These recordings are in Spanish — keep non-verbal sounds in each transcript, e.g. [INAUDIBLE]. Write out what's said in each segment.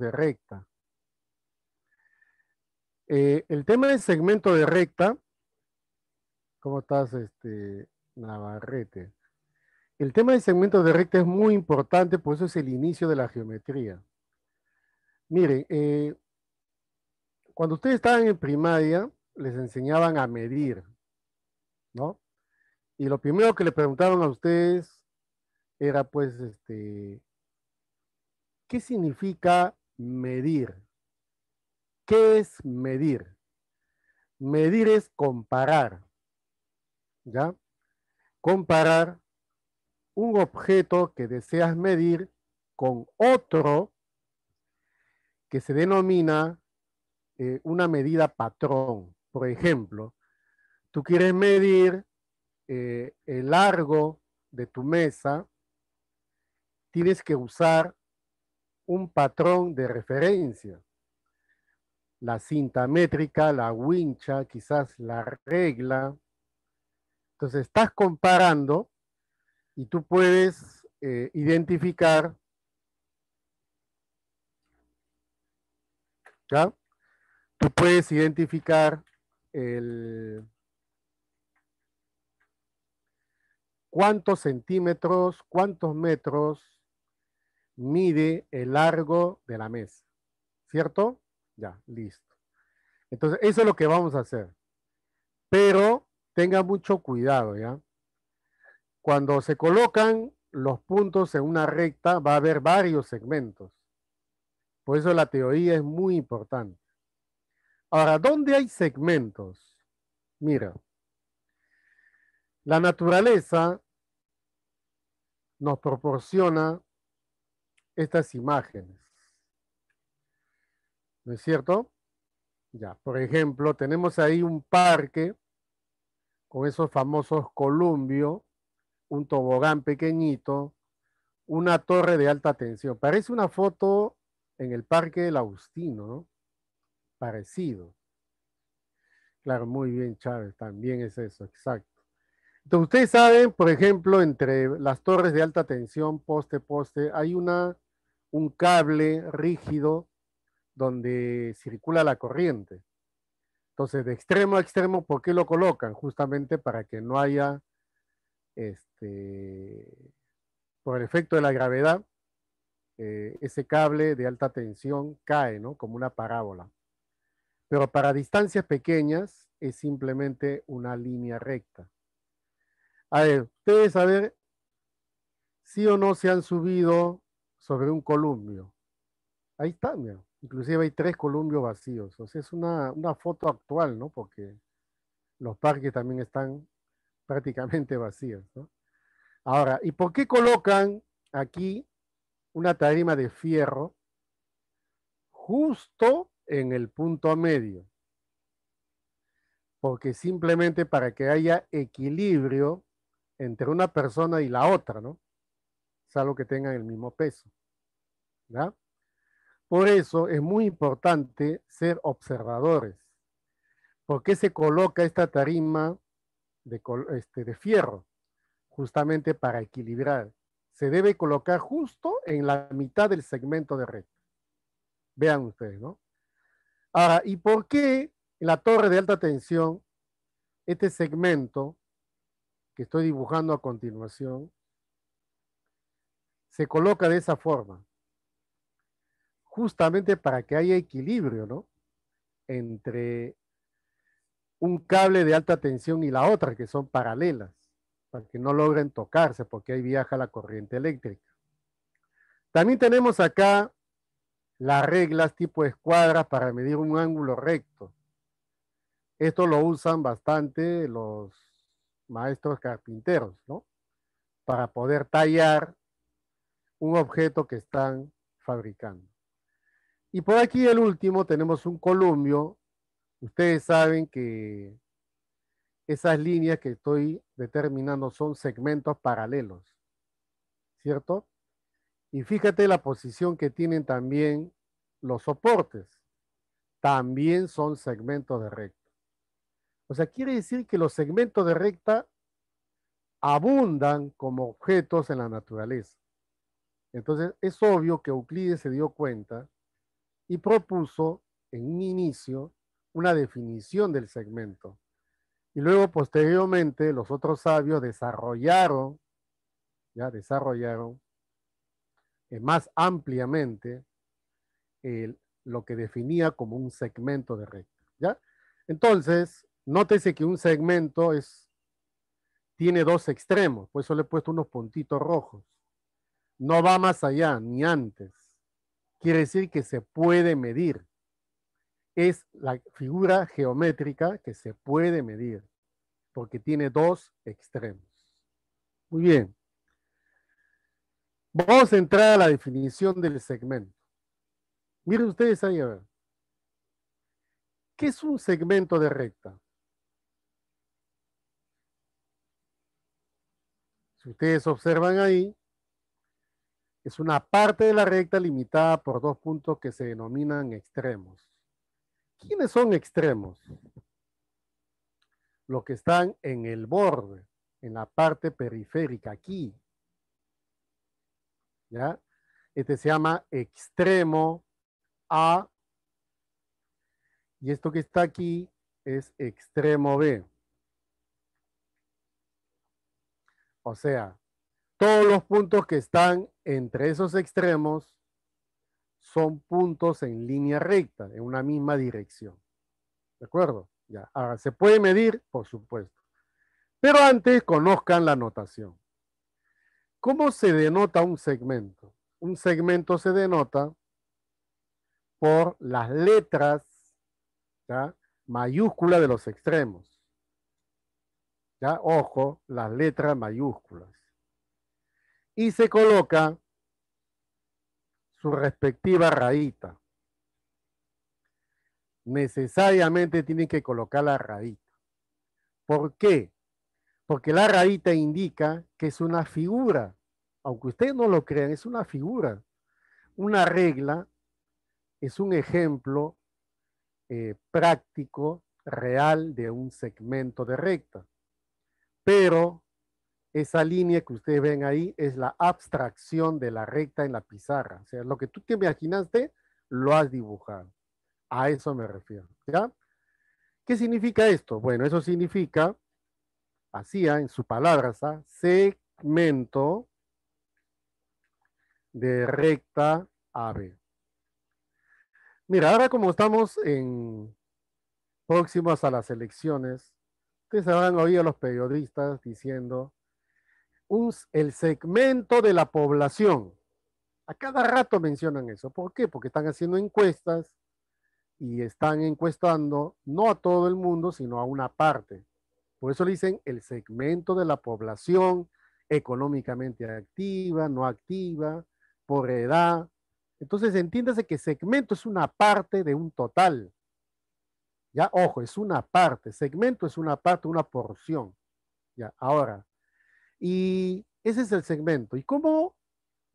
de recta. Eh, el tema del segmento de recta, ¿cómo estás, este, Navarrete? El tema del segmento de recta es muy importante, por eso es el inicio de la geometría. Miren, eh, cuando ustedes estaban en primaria, les enseñaban a medir, ¿no? Y lo primero que le preguntaron a ustedes era, pues, este, ¿qué significa medir. ¿Qué es medir? Medir es comparar. ¿Ya? Comparar un objeto que deseas medir con otro que se denomina eh, una medida patrón. Por ejemplo, tú quieres medir eh, el largo de tu mesa, tienes que usar un patrón de referencia. La cinta métrica, la wincha, quizás la regla. Entonces estás comparando y tú puedes eh, identificar ¿ya? Tú puedes identificar el cuántos centímetros, cuántos metros, mide el largo de la mesa. ¿Cierto? Ya, listo. Entonces, eso es lo que vamos a hacer. Pero tenga mucho cuidado, ¿ya? Cuando se colocan los puntos en una recta, va a haber varios segmentos. Por eso la teoría es muy importante. Ahora, ¿dónde hay segmentos? Mira, la naturaleza nos proporciona estas imágenes. ¿No es cierto? Ya, por ejemplo, tenemos ahí un parque con esos famosos columbios, un tobogán pequeñito, una torre de alta tensión. Parece una foto en el Parque del Agustino, ¿no? Parecido. Claro, muy bien, Chávez, también es eso, exacto. Entonces, ustedes saben, por ejemplo, entre las torres de alta tensión, poste, poste, hay un cable rígido donde circula la corriente. Entonces, de extremo a extremo, ¿por qué lo colocan? Justamente para que no haya, este, por el efecto de la gravedad, eh, ese cable de alta tensión cae, ¿no? Como una parábola. Pero para distancias pequeñas es simplemente una línea recta. A ver, ustedes a ver si o no se han subido sobre un columbio. Ahí están, mira. Inclusive hay tres columbios vacíos. O sea, es una, una foto actual, ¿no? Porque los parques también están [LAUGHS] prácticamente vacíos, ¿no? Ahora, ¿y por qué colocan aquí una tarima de fierro justo en el punto medio? Porque simplemente para que haya equilibrio entre una persona y la otra, ¿no? Salvo que tengan el mismo peso. ¿Ya? Por eso es muy importante ser observadores. ¿Por qué se coloca esta tarima de, este, de fierro? Justamente para equilibrar. Se debe colocar justo en la mitad del segmento de red. Vean ustedes, ¿no? Ahora, ¿y por qué la torre de alta tensión este segmento que estoy dibujando a continuación, se coloca de esa forma, justamente para que haya equilibrio, ¿no? Entre un cable de alta tensión y la otra, que son paralelas, para que no logren tocarse, porque ahí viaja la corriente eléctrica. También tenemos acá las reglas tipo escuadras para medir un ángulo recto. Esto lo usan bastante los maestros carpinteros, ¿no? Para poder tallar un objeto que están fabricando. Y por aquí el último tenemos un columbio. Ustedes saben que esas líneas que estoy determinando son segmentos paralelos, ¿cierto? Y fíjate la posición que tienen también los soportes. También son segmentos de recta. O sea, quiere decir que los segmentos de recta abundan como objetos en la naturaleza. Entonces, es obvio que Euclides se dio cuenta y propuso en un inicio una definición del segmento. Y luego, posteriormente, los otros sabios desarrollaron, ya desarrollaron eh, más ampliamente lo que definía como un segmento de recta. ¿ya? Entonces, Nótese que un segmento es, tiene dos extremos, por eso le he puesto unos puntitos rojos. No va más allá ni antes. Quiere decir que se puede medir. Es la figura geométrica que se puede medir, porque tiene dos extremos. Muy bien. Vamos a entrar a la definición del segmento. Miren ustedes ahí a ver. ¿Qué es un segmento de recta? Si ustedes observan ahí, es una parte de la recta limitada por dos puntos que se denominan extremos. ¿Quiénes son extremos? Los que están en el borde, en la parte periférica, aquí. ¿Ya? Este se llama extremo A. Y esto que está aquí es extremo B. O sea, todos los puntos que están entre esos extremos son puntos en línea recta, en una misma dirección. ¿De acuerdo? Ya. Ahora, ¿se puede medir? Por supuesto. Pero antes conozcan la notación. ¿Cómo se denota un segmento? Un segmento se denota por las letras mayúsculas mayúscula de los extremos ya ojo, las letras mayúsculas. Y se coloca su respectiva rayita. Necesariamente tienen que colocar la raíz. ¿Por qué? Porque la rayita indica que es una figura. Aunque ustedes no lo crean, es una figura. Una regla es un ejemplo eh, práctico, real de un segmento de recta pero esa línea que ustedes ven ahí es la abstracción de la recta en la pizarra. O sea, lo que tú te imaginaste, lo has dibujado. A eso me refiero. ¿ya? ¿Qué significa esto? Bueno, eso significa, hacía ah, en su palabra, segmento de recta AB. Mira, ahora como estamos en próximos a las elecciones, Ustedes habrán oído a los periodistas diciendo, el segmento de la población. A cada rato mencionan eso. ¿Por qué? Porque están haciendo encuestas y están encuestando no a todo el mundo, sino a una parte. Por eso le dicen el segmento de la población económicamente activa, no activa, por edad. Entonces entiéndase que segmento es una parte de un total. Ya, ojo, es una parte, segmento es una parte, una porción. Ya, ahora. Y ese es el segmento. ¿Y cómo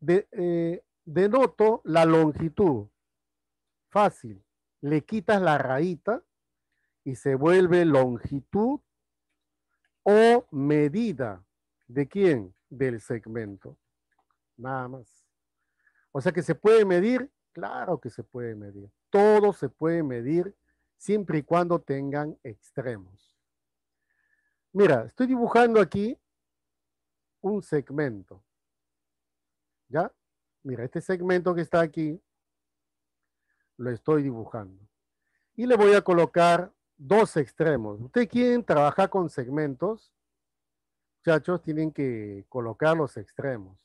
eh, denoto la longitud? Fácil. Le quitas la rayita y se vuelve longitud o medida. ¿De quién? Del segmento. Nada más. O sea que se puede medir, claro que se puede medir. Todo se puede medir siempre y cuando tengan extremos. Mira, estoy dibujando aquí un segmento. ¿Ya? Mira, este segmento que está aquí, lo estoy dibujando. Y le voy a colocar dos extremos. Ustedes quieren trabajar con segmentos, muchachos, tienen que colocar los extremos.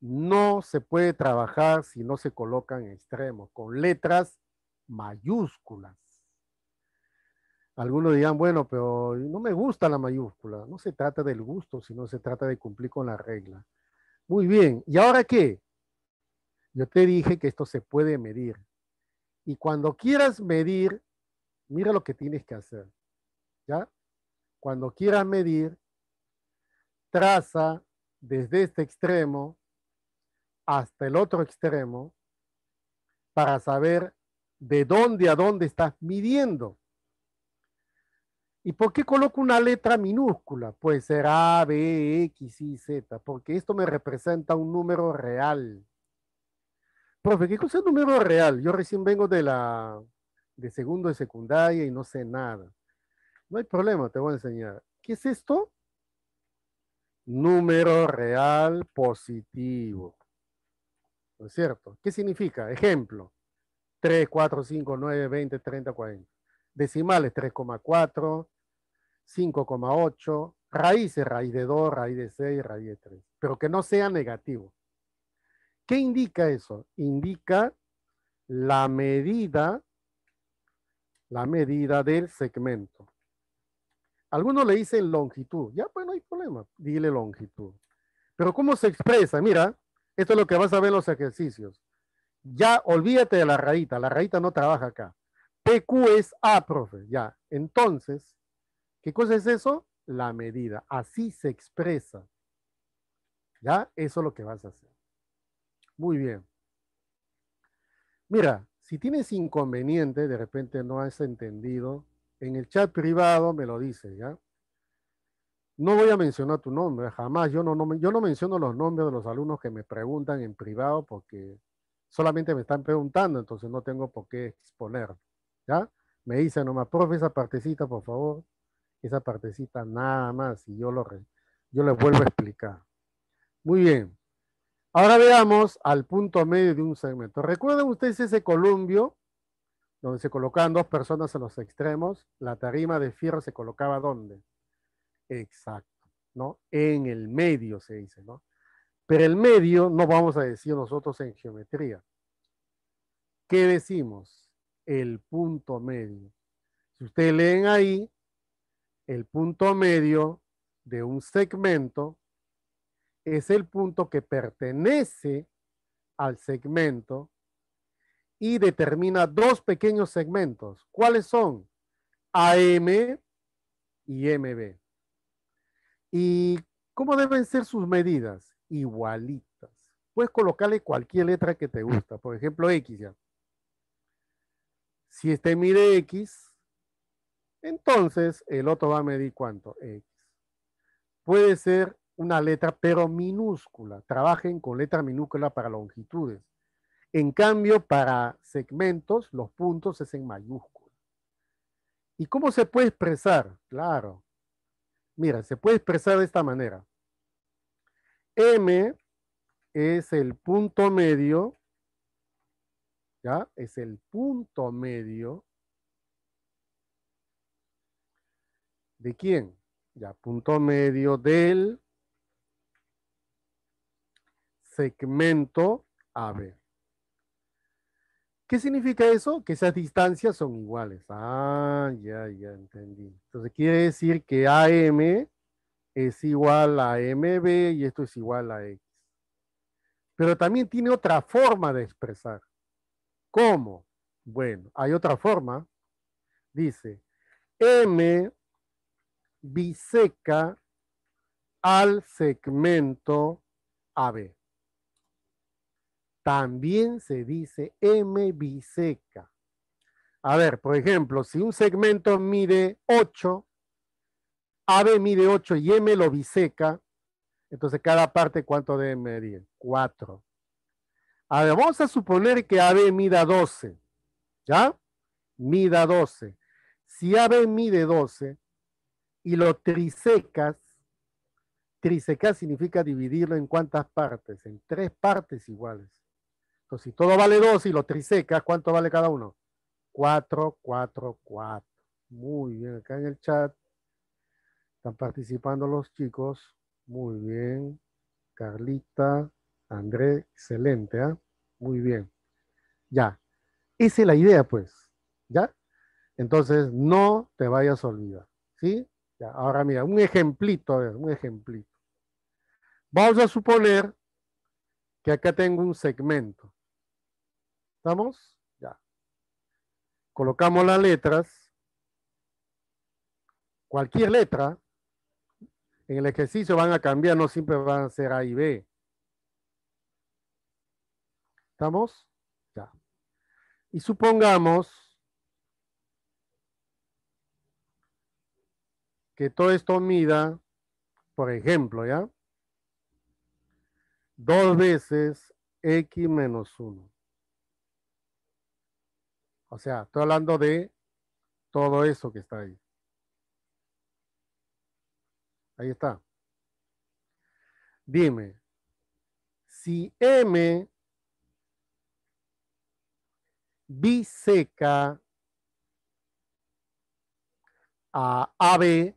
No se puede trabajar si no se colocan extremos, con letras mayúsculas. Algunos dirán, bueno, pero no me gusta la mayúscula. No se trata del gusto, sino se trata de cumplir con la regla. Muy bien, ¿y ahora qué? Yo te dije que esto se puede medir. Y cuando quieras medir, mira lo que tienes que hacer. ¿Ya? Cuando quieras medir, traza desde este extremo hasta el otro extremo para saber de dónde a dónde estás midiendo. ¿Y por qué coloco una letra minúscula? Pues será A, B, X, Y, Z, porque esto me representa un número real. Profe, ¿qué cosa es un número real? Yo recién vengo de la de segundo de secundaria y no sé nada. No hay problema, te voy a enseñar. ¿Qué es esto? Número real positivo. ¿No es cierto? ¿Qué significa? Ejemplo. 3, 4, 5, 9, 20, 30, 40 decimales 3,4, 5,8, raíces, raíz de 2, raíz de 6, raíz de 3, pero que no sea negativo. ¿Qué indica eso? Indica la medida, la medida del segmento. Algunos le dicen longitud, ya pues no hay problema, dile longitud. Pero ¿cómo se expresa? Mira, esto es lo que vas a ver en los ejercicios. Ya olvídate de la raíz la raíz no trabaja acá. PQ es A, profe, ya. Entonces, ¿Qué cosa es eso? La medida. Así se expresa. ¿Ya? Eso es lo que vas a hacer. Muy bien. Mira, si tienes inconveniente, de repente no has entendido, en el chat privado me lo dices, ¿ya? No voy a mencionar tu nombre, jamás. Yo no, yo no menciono los nombres de los alumnos que me preguntan en privado porque solamente me están preguntando, entonces no tengo por qué exponer, ¿ya? Me dicen nomás, profe, esa partecita, por favor esa partecita nada más y yo lo yo les vuelvo a explicar. Muy bien. Ahora veamos al punto medio de un segmento. ¿Recuerdan ustedes ese columbio donde se colocaban dos personas en los extremos? La tarima de fierro se colocaba ¿dónde? Exacto, ¿no? En el medio se dice, ¿no? Pero el medio no vamos a decir nosotros en geometría. ¿Qué decimos? El punto medio. Si ustedes leen ahí, el punto medio de un segmento es el punto que pertenece al segmento y determina dos pequeños segmentos. ¿Cuáles son? AM y MB. ¿Y cómo deben ser sus medidas? Igualitas. Puedes colocarle cualquier letra que te gusta. Por ejemplo, X ya. Si este mide X, entonces, el otro va a medir cuánto? X. Puede ser una letra, pero minúscula. Trabajen con letra minúscula para longitudes. En cambio, para segmentos, los puntos es en mayúscula. ¿Y cómo se puede expresar? Claro. Mira, se puede expresar de esta manera. M es el punto medio, ¿ya? Es el punto medio ¿De quién? Ya, punto medio del segmento AB. ¿Qué significa eso? Que esas distancias son iguales. Ah, ya, ya entendí. Entonces quiere decir que AM es igual a MB y esto es igual a X. Pero también tiene otra forma de expresar. ¿Cómo? Bueno, hay otra forma. Dice, M biseca al segmento AB. También se dice M biseca. A ver, por ejemplo, si un segmento mide 8, AB mide 8 y M lo biseca, entonces cada parte cuánto debe medir? 4. A ver, vamos a suponer que AB mida 12, ¿ya? Mida 12. Si AB mide 12, y lo trisecas, trisecas significa dividirlo en cuántas partes, en tres partes iguales. Entonces, si todo vale dos y lo trisecas, ¿cuánto vale cada uno? Cuatro, cuatro, cuatro. Muy bien, acá en el chat están participando los chicos. Muy bien. Carlita, André, excelente, ¿ah? Muy bien. Ya. Esa es la idea, pues. ¿Ya? Entonces, no te vayas a olvidar, ¿sí? ahora mira, un ejemplito, a ver, un ejemplito. Vamos a suponer que acá tengo un segmento. ¿Estamos? Ya. Colocamos las letras. Cualquier letra en el ejercicio van a cambiar, no siempre van a ser A y B. ¿Estamos? Ya. Y supongamos que todo esto mida, por ejemplo, ¿ya? Dos veces x menos 1. O sea, estoy hablando de todo eso que está ahí. Ahí está. Dime, si M biseca a AB,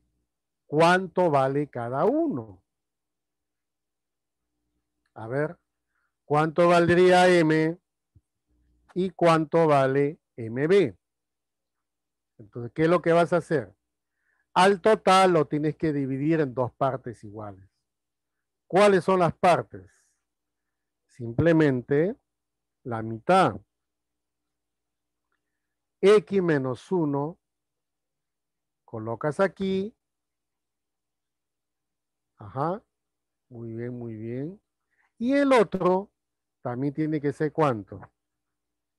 ¿Cuánto vale cada uno? A ver, ¿cuánto valdría M y cuánto vale MB? Entonces, ¿qué es lo que vas a hacer? Al total lo tienes que dividir en dos partes iguales. ¿Cuáles son las partes? Simplemente la mitad. X menos 1, colocas aquí Ajá. Muy bien, muy bien. Y el otro también tiene que ser cuánto.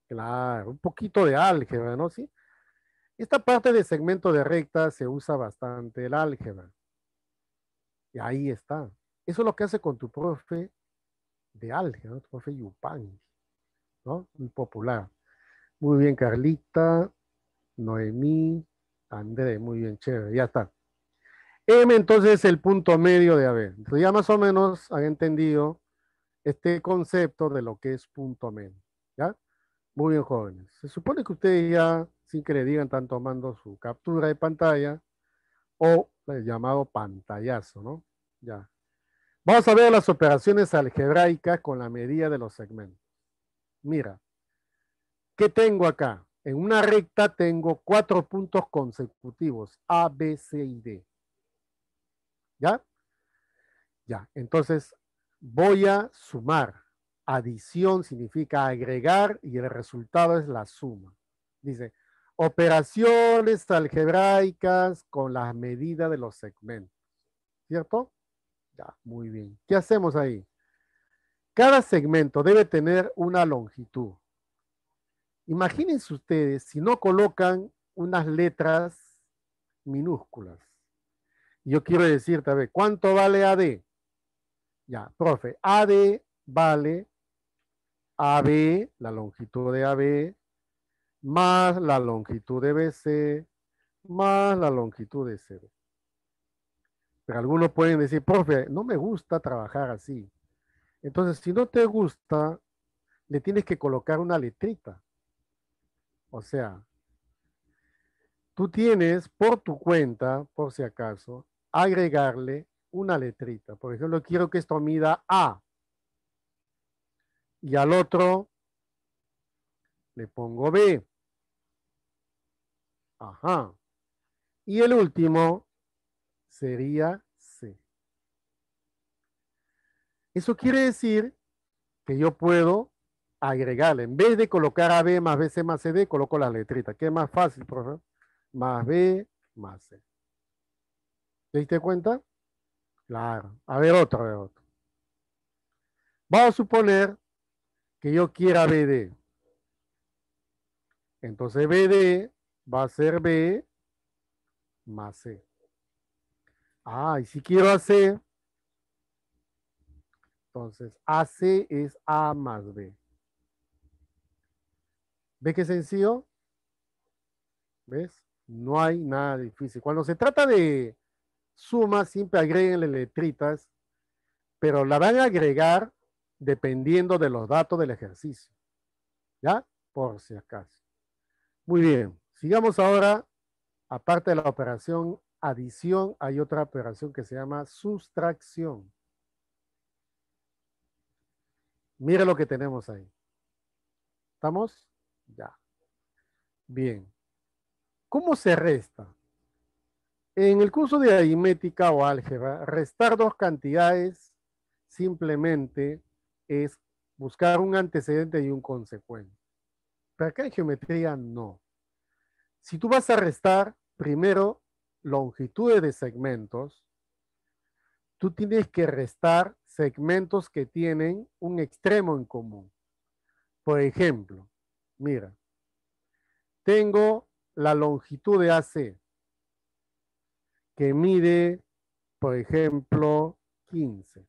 Claro, un poquito de álgebra, ¿no? Sí. Esta parte de segmento de recta se usa bastante el álgebra. Y ahí está. Eso es lo que hace con tu profe de álgebra, tu profe Yupan, ¿no? Muy popular. Muy bien, Carlita, Noemí, André, muy bien, chévere, ya está. M entonces es el punto medio de AB. Entonces ya más o menos han entendido este concepto de lo que es punto medio. ¿Ya? Muy bien, jóvenes. Se supone que ustedes ya, sin que le digan, están tomando su captura de pantalla o el llamado pantallazo, ¿no? Ya. Vamos a ver las operaciones algebraicas con la medida de los segmentos. Mira, ¿qué tengo acá? En una recta tengo cuatro puntos consecutivos, A, B, C y D. ¿Ya? Ya, entonces voy a sumar. Adición significa agregar y el resultado es la suma. Dice, operaciones algebraicas con la medida de los segmentos. ¿Cierto? Ya, muy bien. ¿Qué hacemos ahí? Cada segmento debe tener una longitud. Imagínense ustedes si no colocan unas letras minúsculas. Yo quiero decirte, a ver, ¿cuánto vale AD? Ya, profe, AD vale AB, la longitud de AB, más la longitud de BC, más la longitud de C. Pero algunos pueden decir, profe, no me gusta trabajar así. Entonces, si no te gusta, le tienes que colocar una letrita. O sea, tú tienes por tu cuenta, por si acaso, agregarle una letrita. Por ejemplo, quiero que esto mida A. Y al otro le pongo B. Ajá. Y el último sería C. Eso quiere decir que yo puedo agregarle. En vez de colocar AB más BC más CD, coloco la letrita que es más fácil, profesor? Más B más C. ¿Te diste cuenta? Claro. A ver otro, a otro. Vamos a suponer que yo quiera BD. Entonces BD va a ser B más C. Ah, y si quiero AC, entonces AC es A más B. ¿Ves qué sencillo? ¿Ves? No hay nada difícil. Cuando se trata de suma, siempre agreguenle letritas, pero la van a agregar dependiendo de los datos del ejercicio. ¿Ya? Por si acaso. Muy bien. Sigamos ahora, aparte de la operación adición, hay otra operación que se llama sustracción. Mire lo que tenemos ahí. ¿Estamos? Ya. Bien. ¿Cómo se resta? En el curso de aritmética o álgebra, restar dos cantidades simplemente es buscar un antecedente y un consecuente. Pero acá en geometría no. Si tú vas a restar primero longitudes de segmentos, tú tienes que restar segmentos que tienen un extremo en común. Por ejemplo, mira, tengo la longitud de AC que mide, por ejemplo, 15.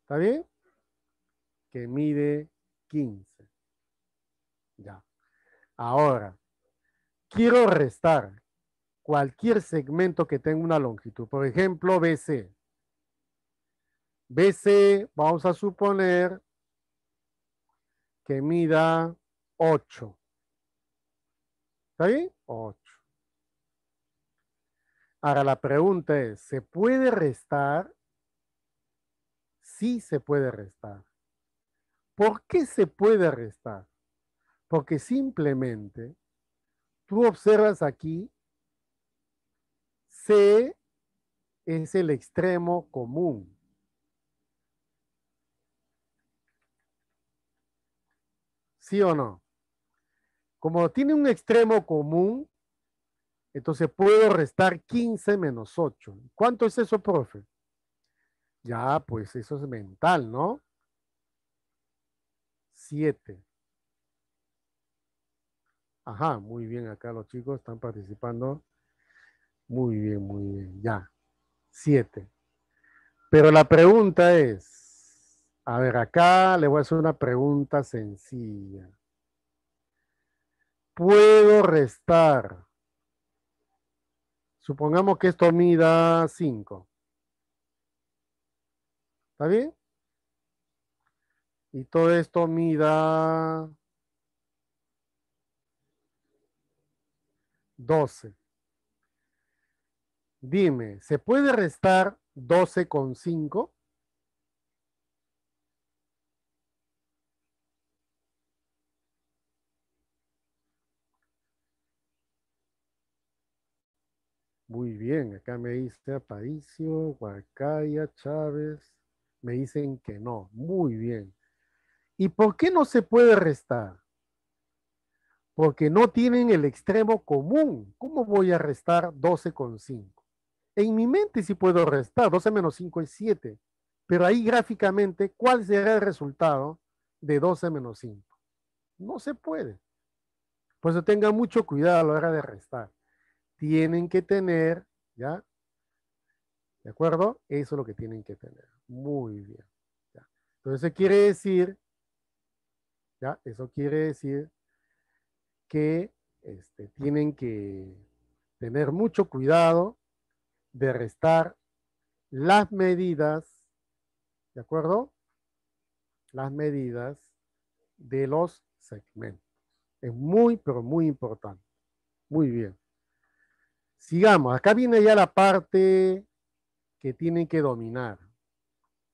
¿Está bien? Que mide 15. Ya. Ahora, quiero restar cualquier segmento que tenga una longitud. Por ejemplo, BC. BC, vamos a suponer que mida 8. ¿Está bien? 8. Ahora la pregunta es, ¿se puede restar? Sí se puede restar. ¿Por qué se puede restar? Porque simplemente tú observas aquí, C es el extremo común. ¿Sí o no? Como tiene un extremo común, entonces puedo restar 15 menos 8. ¿Cuánto es eso, profe? Ya, pues eso es mental, ¿no? 7. Ajá, muy bien, acá los chicos están participando. Muy bien, muy bien, ya. 7. Pero la pregunta es, a ver, acá le voy a hacer una pregunta sencilla. ¿Puedo restar Supongamos que esto mida 5. ¿Está bien? Y todo esto mida 12. Dime, ¿se puede restar 12 con 5? Muy bien, acá me dice Aparicio, Huacaya, Chávez. Me dicen que no. Muy bien. ¿Y por qué no se puede restar? Porque no tienen el extremo común. ¿Cómo voy a restar 12 con 5? En mi mente sí puedo restar, 12 menos 5 es 7. Pero ahí gráficamente, ¿cuál será el resultado de 12 menos 5? No se puede. Por eso tengan mucho cuidado a la hora de restar tienen que tener, ¿ya? ¿De acuerdo? Eso es lo que tienen que tener. Muy bien. ¿ya? Entonces quiere decir, ¿ya? Eso quiere decir que este, tienen que tener mucho cuidado de restar las medidas, ¿de acuerdo? Las medidas de los segmentos. Es muy, pero muy importante. Muy bien. Sigamos, acá viene ya la parte que tienen que dominar.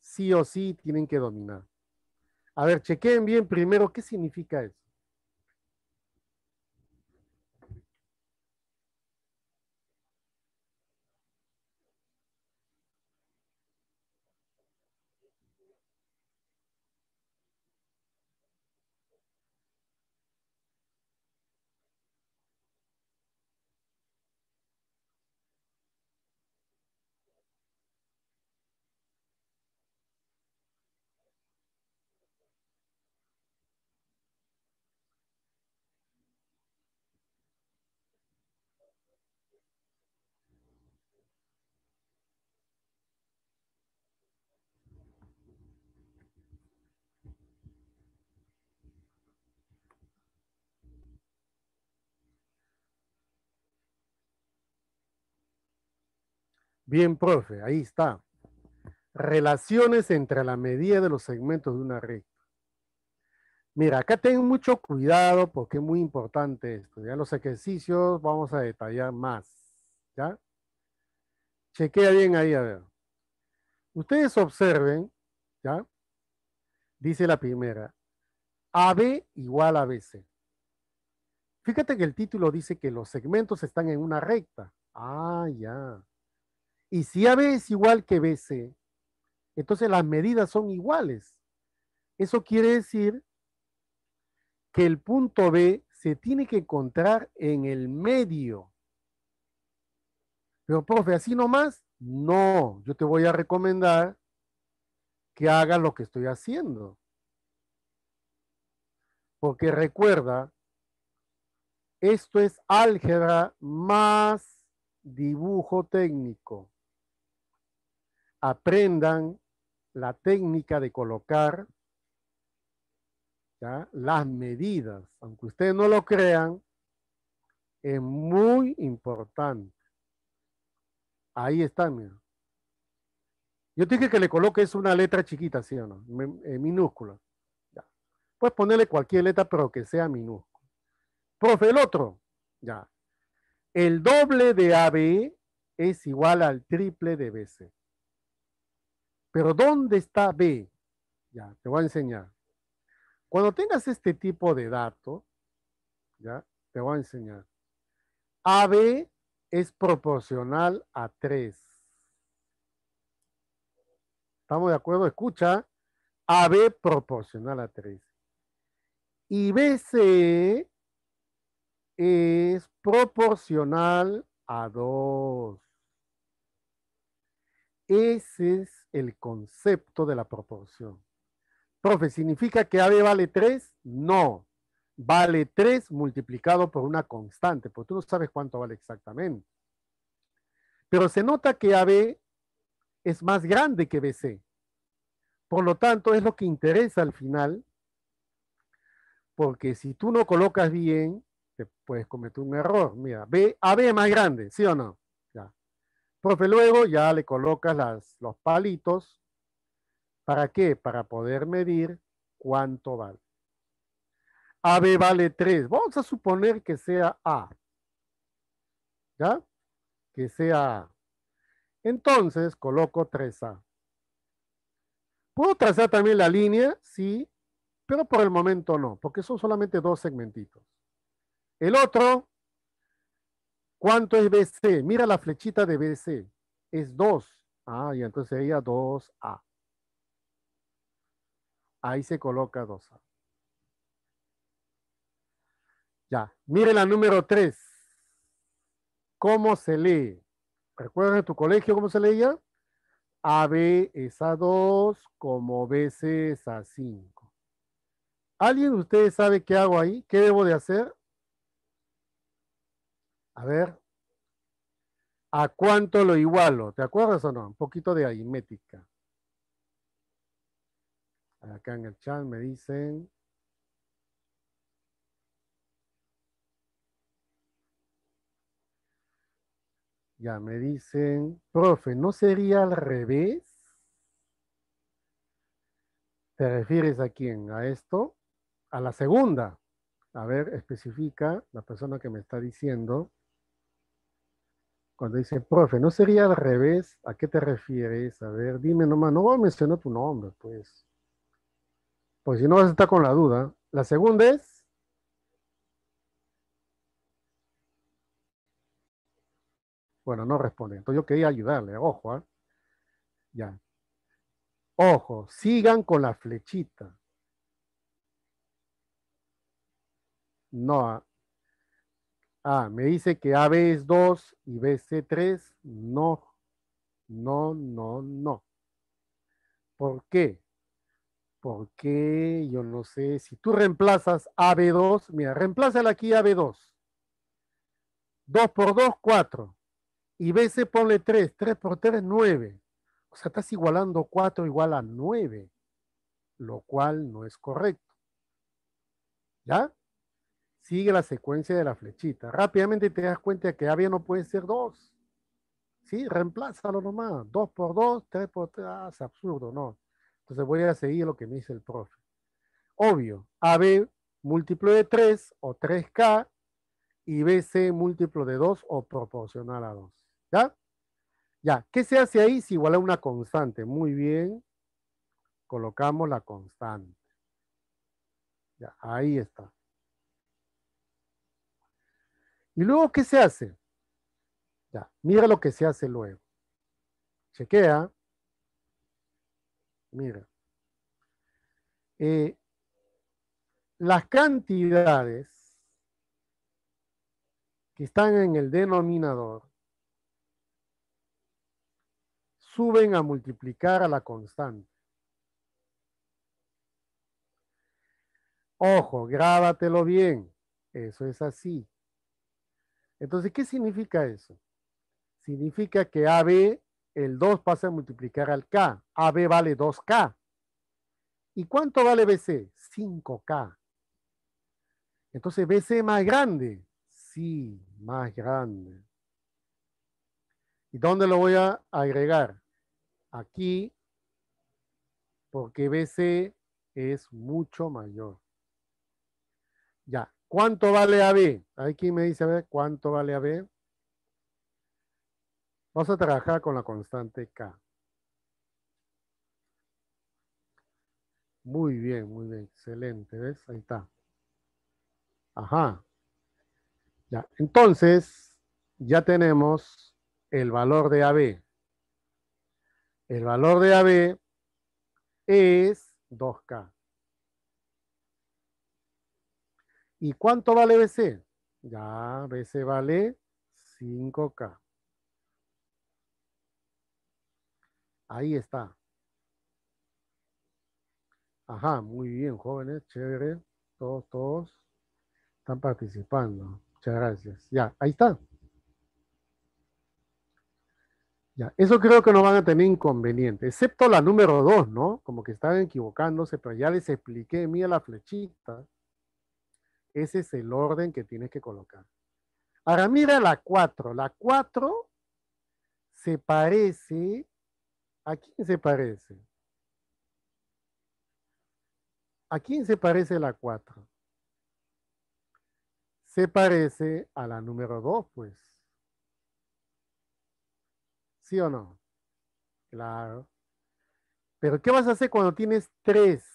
Sí o sí tienen que dominar. A ver, chequen bien primero qué significa eso. Bien, profe, ahí está. Relaciones entre la medida de los segmentos de una recta. Mira, acá ten mucho cuidado porque es muy importante esto. Ya los ejercicios vamos a detallar más. ¿Ya? Chequea bien ahí, a ver. Ustedes observen, ¿ya? Dice la primera, AB igual a BC. Fíjate que el título dice que los segmentos están en una recta. Ah, ya. Y si AB es igual que BC, entonces las medidas son iguales. Eso quiere decir que el punto B se tiene que encontrar en el medio. Pero, profe, así nomás, no. Yo te voy a recomendar que hagas lo que estoy haciendo. Porque recuerda, esto es álgebra más dibujo técnico aprendan la técnica de colocar las medidas. Aunque ustedes no lo crean, es muy importante. Ahí está, mira. Yo te dije que le coloques una letra chiquita, ¿sí o no? Eh, minúscula. Puedes ponerle cualquier letra, pero que sea minúscula. Profe, el otro. Ya. El doble de AB e es igual al triple de BC. Pero ¿dónde está B? Ya, te voy a enseñar. Cuando tengas este tipo de dato, ya, te voy a enseñar. AB es proporcional a 3. ¿Estamos de acuerdo? Escucha. AB proporcional a 3. Y BC es proporcional a 2. Ese es el concepto de la proporción. Profe, ¿significa que AB vale 3? No. Vale 3 multiplicado por una constante, porque tú no sabes cuánto vale exactamente. Pero se nota que AB es más grande que BC. Por lo tanto, es lo que interesa al final, porque si tú no colocas bien, te puedes cometer un error. Mira, AB es más grande, ¿sí o no? Profe, luego ya le colocas las, los palitos. ¿Para qué? Para poder medir cuánto vale. AB vale 3. Vamos a suponer que sea A. ¿Ya? Que sea A. Entonces coloco 3A. ¿Puedo trazar también la línea? Sí, pero por el momento no, porque son solamente dos segmentitos. El otro ¿Cuánto es BC? Mira la flechita de BC. Es 2. Ah, y entonces sería 2A. Ahí se coloca 2A. Ya. Mire la número 3. ¿Cómo se lee? ¿Recuerdas de tu colegio cómo se leía? AB es A2 como BC es A5. ¿Alguien de ustedes sabe qué hago ahí? ¿Qué debo de hacer? A ver. ¿A cuánto lo igualo? ¿Te acuerdas o no? Un poquito de aritmética. Acá en el chat me dicen. Ya me dicen, profe, ¿no sería al revés? ¿Te refieres a quién? ¿A esto? A la segunda. A ver, especifica la persona que me está diciendo. Cuando dice, profe, ¿no sería al revés? ¿A qué te refieres? A ver, dime nomás, no voy a mencionar tu nombre, pues. Pues si no vas con la duda. La segunda es. Bueno, no responde. Entonces yo quería ayudarle, ojo, ¿eh? Ya. Ojo, sigan con la flechita. No, Ah, me dice que AB es 2 y BC 3. No, no, no, no. ¿Por qué? Porque yo no sé, si tú reemplazas AB2, mira, reemplázala aquí AB2. 2 por 2, 4. Y BC ponle 3, 3 por 3, 9. O sea, estás igualando 4 igual a 9, lo cual no es correcto. ¿Ya? sigue la secuencia de la flechita. Rápidamente te das cuenta que B no puede ser 2. Sí, reemplázalo nomás. 2 por 2, 3 por 3. Ah, es absurdo, no. Entonces voy a seguir lo que me dice el profe. Obvio, AB múltiplo de 3 o 3K y BC múltiplo de 2 o proporcional a 2. ¿Ya? Ya, ¿qué se hace ahí si igual a una constante? Muy bien, colocamos la constante. Ya, ahí está. ¿Y luego qué se hace? mira lo que se hace luego. Chequea. Mira. Eh, las cantidades que están en el denominador suben a multiplicar a la constante. Ojo, grábatelo bien. Eso es así. Entonces, ¿qué significa eso? Significa que AB, el 2 pasa a multiplicar al K. AB vale 2K. ¿Y cuánto vale BC? 5K. Entonces, BC más grande. Sí, más grande. ¿Y dónde lo voy a agregar? Aquí, porque BC es mucho mayor. Ya, ¿Cuánto vale AB? Aquí me dice, a ver, ¿cuánto vale AB? Vamos a trabajar con la constante K. Muy bien, muy bien, excelente, ¿ves? Ahí está. Ajá. Ya, entonces, ya tenemos el valor de AB. El valor de AB es 2K. ¿Y cuánto vale BC? Ya, BC vale 5K. Ahí está. Ajá, muy bien, jóvenes, chévere. Todos, todos están participando. Muchas gracias. Ya, ahí está. Ya, eso creo que no van a tener inconveniente, excepto la número 2, ¿no? Como que estaban equivocándose, pero ya les expliqué, mira la flechita. Ese es el orden que tienes que colocar. Ahora mira la 4. La 4 se parece, ¿a quién se parece? ¿A quién se parece la 4? Se parece a la número 2, pues. ¿Sí o no? Claro. Pero ¿qué vas a hacer cuando tienes 3?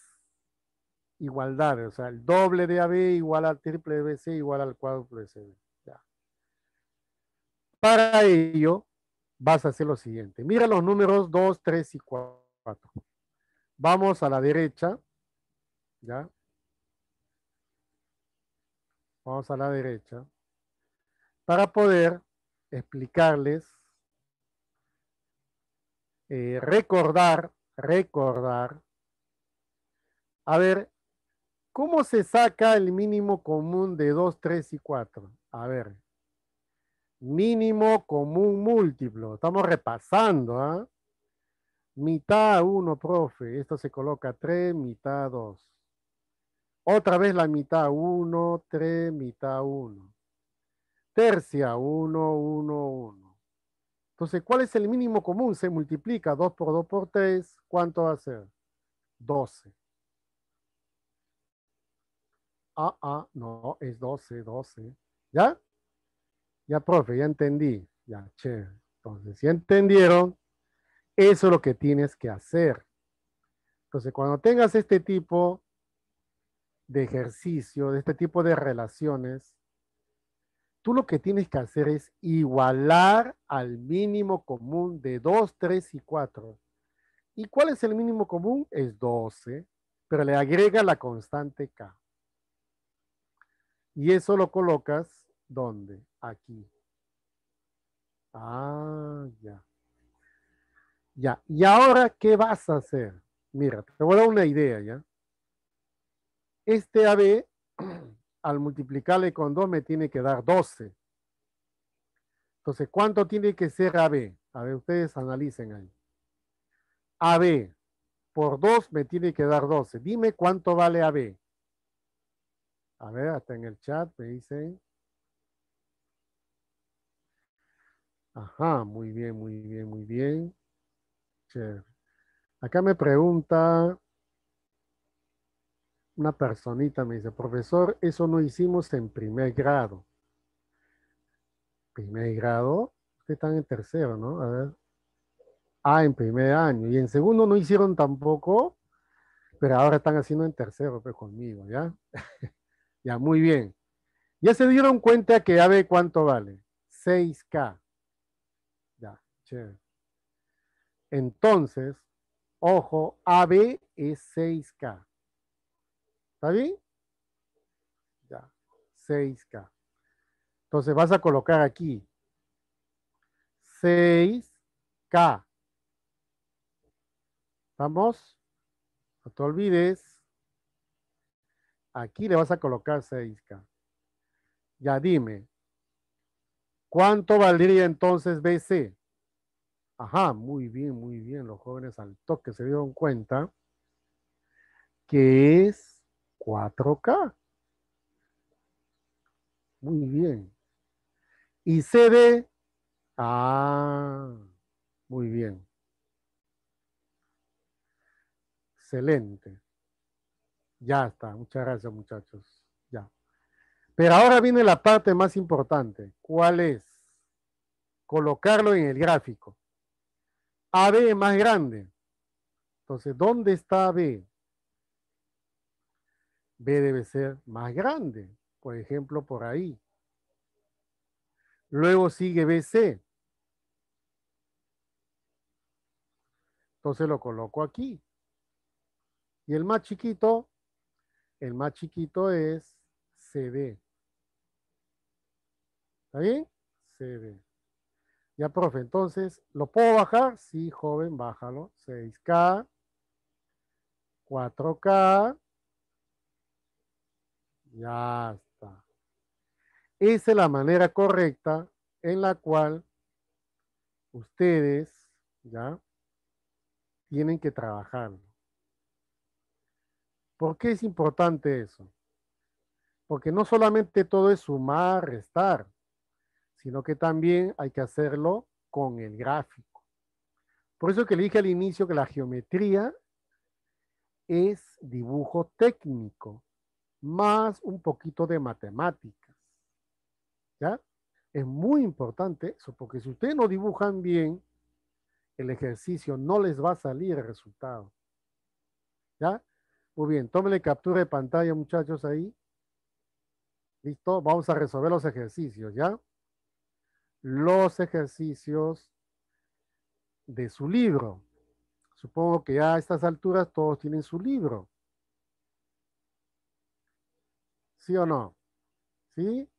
igualdad, o sea, el doble de AB igual al triple de BC igual al cuádruple CD. Ya. Para ello, vas a hacer lo siguiente. Mira los números 2, 3 y 4. Vamos a la derecha, ¿ya? Vamos a la derecha. Para poder explicarles, eh, recordar, recordar, a ver, ¿Cómo se saca el mínimo común de 2, 3 y 4? A ver. Mínimo común múltiplo. Estamos repasando, ¿ah? ¿eh? Mitad 1, profe. Esto se coloca 3, mitad 2. Otra vez la mitad 1, 3, mitad 1. Tercia 1, 1, 1. Entonces, ¿cuál es el mínimo común? Se multiplica 2 por 2 por 3. ¿Cuánto va a ser? 12 ah, ah, no, es 12, 12. ¿Ya? Ya, profe, ya entendí. Ya, che. Entonces, si entendieron, eso es lo que tienes que hacer. Entonces, cuando tengas este tipo de ejercicio, de este tipo de relaciones, tú lo que tienes que hacer es igualar al mínimo común de 2, 3 y 4. ¿Y cuál es el mínimo común? Es 12, pero le agrega la constante K. Y eso lo colocas ¿dónde? Aquí. Ah, ya. Ya. ¿Y ahora qué vas a hacer? Mira, te voy a dar una idea, ¿ya? Este AB, [CLEARS THROAT] al multiplicarle con 2, me tiene que dar 12. Entonces, ¿cuánto tiene que ser AB? A ver, ustedes analicen ahí. AB por 2 me tiene que dar 12. Dime cuánto vale AB. A ver, hasta en el chat me dicen. Ajá, muy bien, muy bien, muy bien. Acá me pregunta una personita, me dice, profesor, eso no hicimos en primer grado. Primer grado, ustedes están en tercero, ¿no? A ver. Ah, en primer año. Y en segundo no hicieron tampoco, pero ahora están haciendo en tercero, pues conmigo, ¿ya? [LAUGHS] Ya, muy bien. Ya se dieron cuenta que AB cuánto vale. 6K. Ya, che. Entonces, ojo, AB es 6K. ¿Está bien? Ya, 6K. Entonces vas a colocar aquí 6K. ¿Estamos? No te olvides. Aquí le vas a colocar 6K. Ya dime, ¿cuánto valdría entonces BC? Ajá, muy bien, muy bien. Los jóvenes al toque se dieron cuenta que es 4K. Muy bien. Y CD, ah, muy bien. Excelente. Ya está, muchas gracias muchachos. Ya. Pero ahora viene la parte más importante. ¿Cuál es? Colocarlo en el gráfico. AB más grande. Entonces, ¿dónde está AB? B debe ser más grande. Por ejemplo, por ahí. Luego sigue BC. Entonces lo coloco aquí. Y el más chiquito el más chiquito es CD. ¿Está bien? CD. Ya, profe, entonces, ¿lo puedo bajar? Sí, joven, bájalo. 6K, 4K. Ya está. Esa es la manera correcta en la cual ustedes, ¿ya? Tienen que trabajar. ¿Por qué es importante eso? Porque no solamente todo es sumar, restar, sino que también hay que hacerlo con el gráfico. Por eso que le dije al inicio que la geometría es dibujo técnico, más un poquito de matemáticas. ¿Ya? Es muy importante eso, porque si ustedes no dibujan bien, el ejercicio no les va a salir el resultado. ¿Ya? Muy bien, tómenle captura de pantalla, muchachos, ahí. Listo, vamos a resolver los ejercicios, ¿ya? Los ejercicios de su libro. Supongo que ya a estas alturas todos tienen su libro. ¿Sí o no? ¿Sí?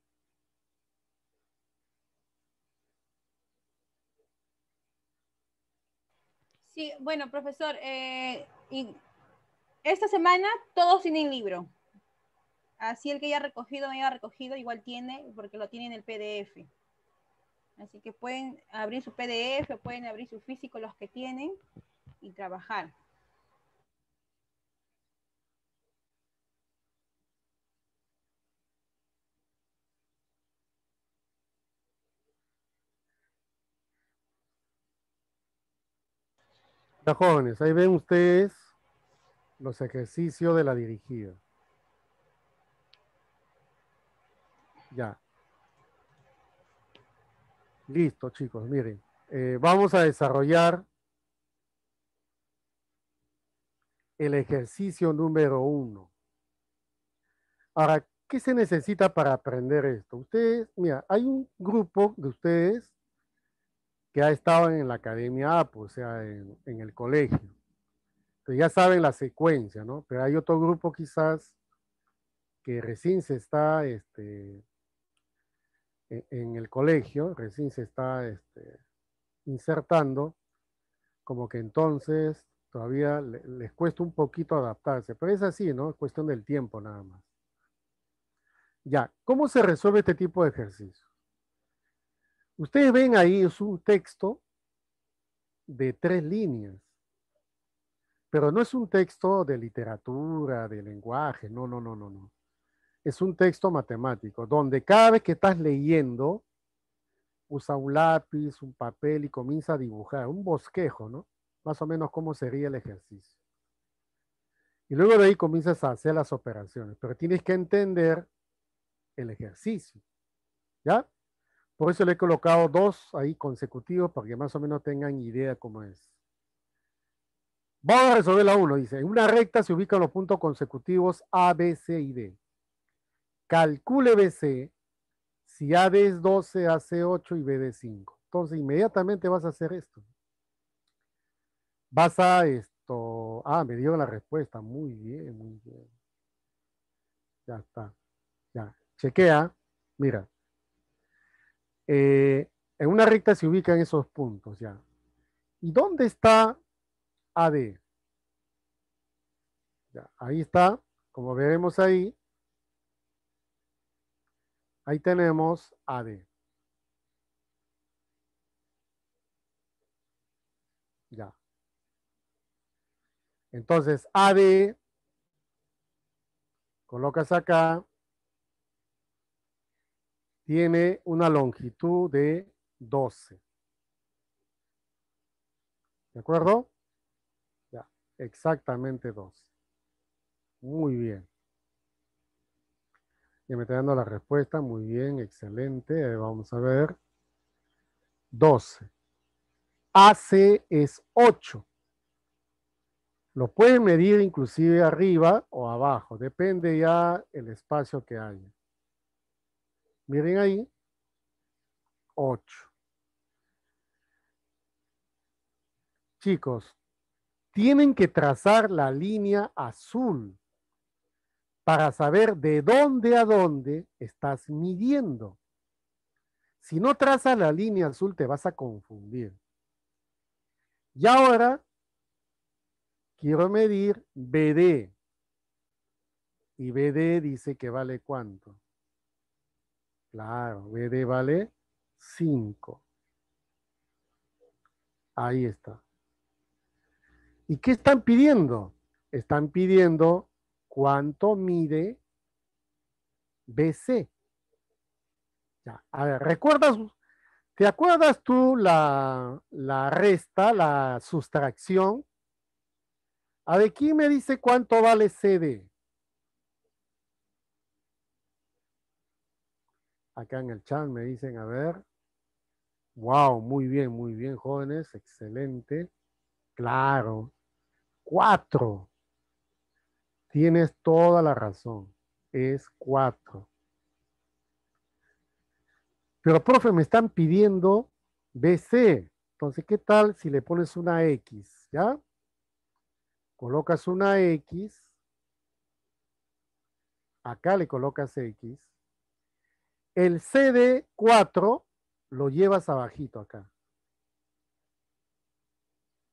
Sí, bueno, profesor, eh, y esta semana todos tienen libro. Así el que haya recogido, no haya recogido, igual tiene, porque lo tiene en el PDF. Así que pueden abrir su PDF, pueden abrir su físico, los que tienen, y trabajar. jóvenes, ahí ven ustedes los ejercicios de la dirigida. Ya. Listo, chicos, miren. Eh, vamos a desarrollar el ejercicio número uno. Ahora, ¿qué se necesita para aprender esto? Ustedes, mira, hay un grupo de ustedes que ha estado en la Academia APO, pues, o sea, en el colegio ya saben la secuencia, ¿no? Pero hay otro grupo quizás que recién se está este, en, el colegio, recién se está este, insertando, como que entonces todavía les cuesta un poquito adaptarse, pero es así, ¿no? Es cuestión del tiempo nada más. Ya, ¿cómo se resuelve este tipo de ejercicio? Ustedes ven ahí, es un texto de tres líneas. Pero no es un texto de literatura, de lenguaje, no, no, no, no, no. Es un texto matemático, donde cada vez que estás leyendo, usa un lápiz, un papel y comienza a dibujar, un bosquejo, ¿no? Más o menos cómo sería el ejercicio. Y luego de ahí comienzas a hacer las operaciones, pero tienes que entender el ejercicio, ¿ya? Por eso le he colocado dos ahí consecutivos porque más o menos tengan idea cómo es. Vamos a resolver la 1, dice. En una recta se ubican los puntos consecutivos A, B, C y D. Calcule BC si AD es 12, AC 8 y BD 5. Entonces, inmediatamente vas a hacer esto. Vas a esto. Ah, me dio la respuesta. Muy bien, muy bien. Ya está. Ya. Chequea. Mira. Eh, en una recta se ubican esos puntos ya. ¿Y dónde está ahí está, como veremos ahí, ahí tenemos AD. Ya. Entonces, AD, colocas acá, tiene una longitud de 12. ¿De acuerdo? Exactamente 12. Muy bien. Y me está dando la respuesta. Muy bien, excelente. Vamos a ver. 12. AC es 8. Lo pueden medir inclusive arriba o abajo. Depende ya el espacio que haya. Miren ahí. 8. Chicos, tienen que trazar la línea azul para saber de dónde a dónde estás midiendo. Si no trazas la línea azul, te vas a confundir. Y ahora quiero medir BD. Y BD dice que vale cuánto. Claro, BD vale 5. Ahí está. ¿Y qué están pidiendo? Están pidiendo cuánto mide BC. a ver, ¿recuerdas? ¿Te acuerdas tú la, resta, la sustracción? A ver, ¿quién me dice cuánto vale CD? Acá en el chat me dicen, a ver. Wow, muy bien, muy bien, jóvenes, excelente. Claro, cuatro. Tienes toda la razón. Es cuatro. Pero, profe, me están pidiendo BC. Entonces, ¿qué tal si le pones una X? ¿Ya? Colocas una X. Acá le colocas X. El CD4 lo llevas abajito acá.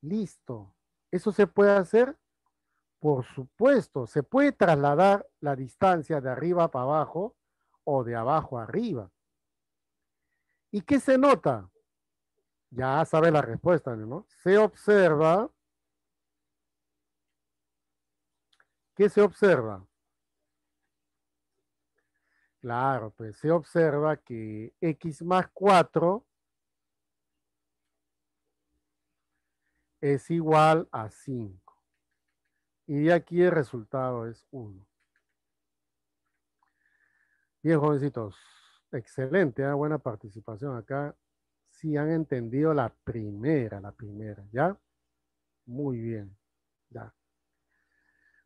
Listo. Eso se puede hacer, por supuesto, se puede trasladar la distancia de arriba para abajo o de abajo arriba. ¿Y qué se nota? Ya sabe la respuesta, ¿no? Se observa. ¿Qué se observa? Claro, pues se observa que x más 4 es igual a 5. Y de aquí el resultado es 1. Bien, jovencitos. Excelente, ¿eh? buena participación acá. Si han entendido la primera, la primera, ¿ya? Muy bien, ya.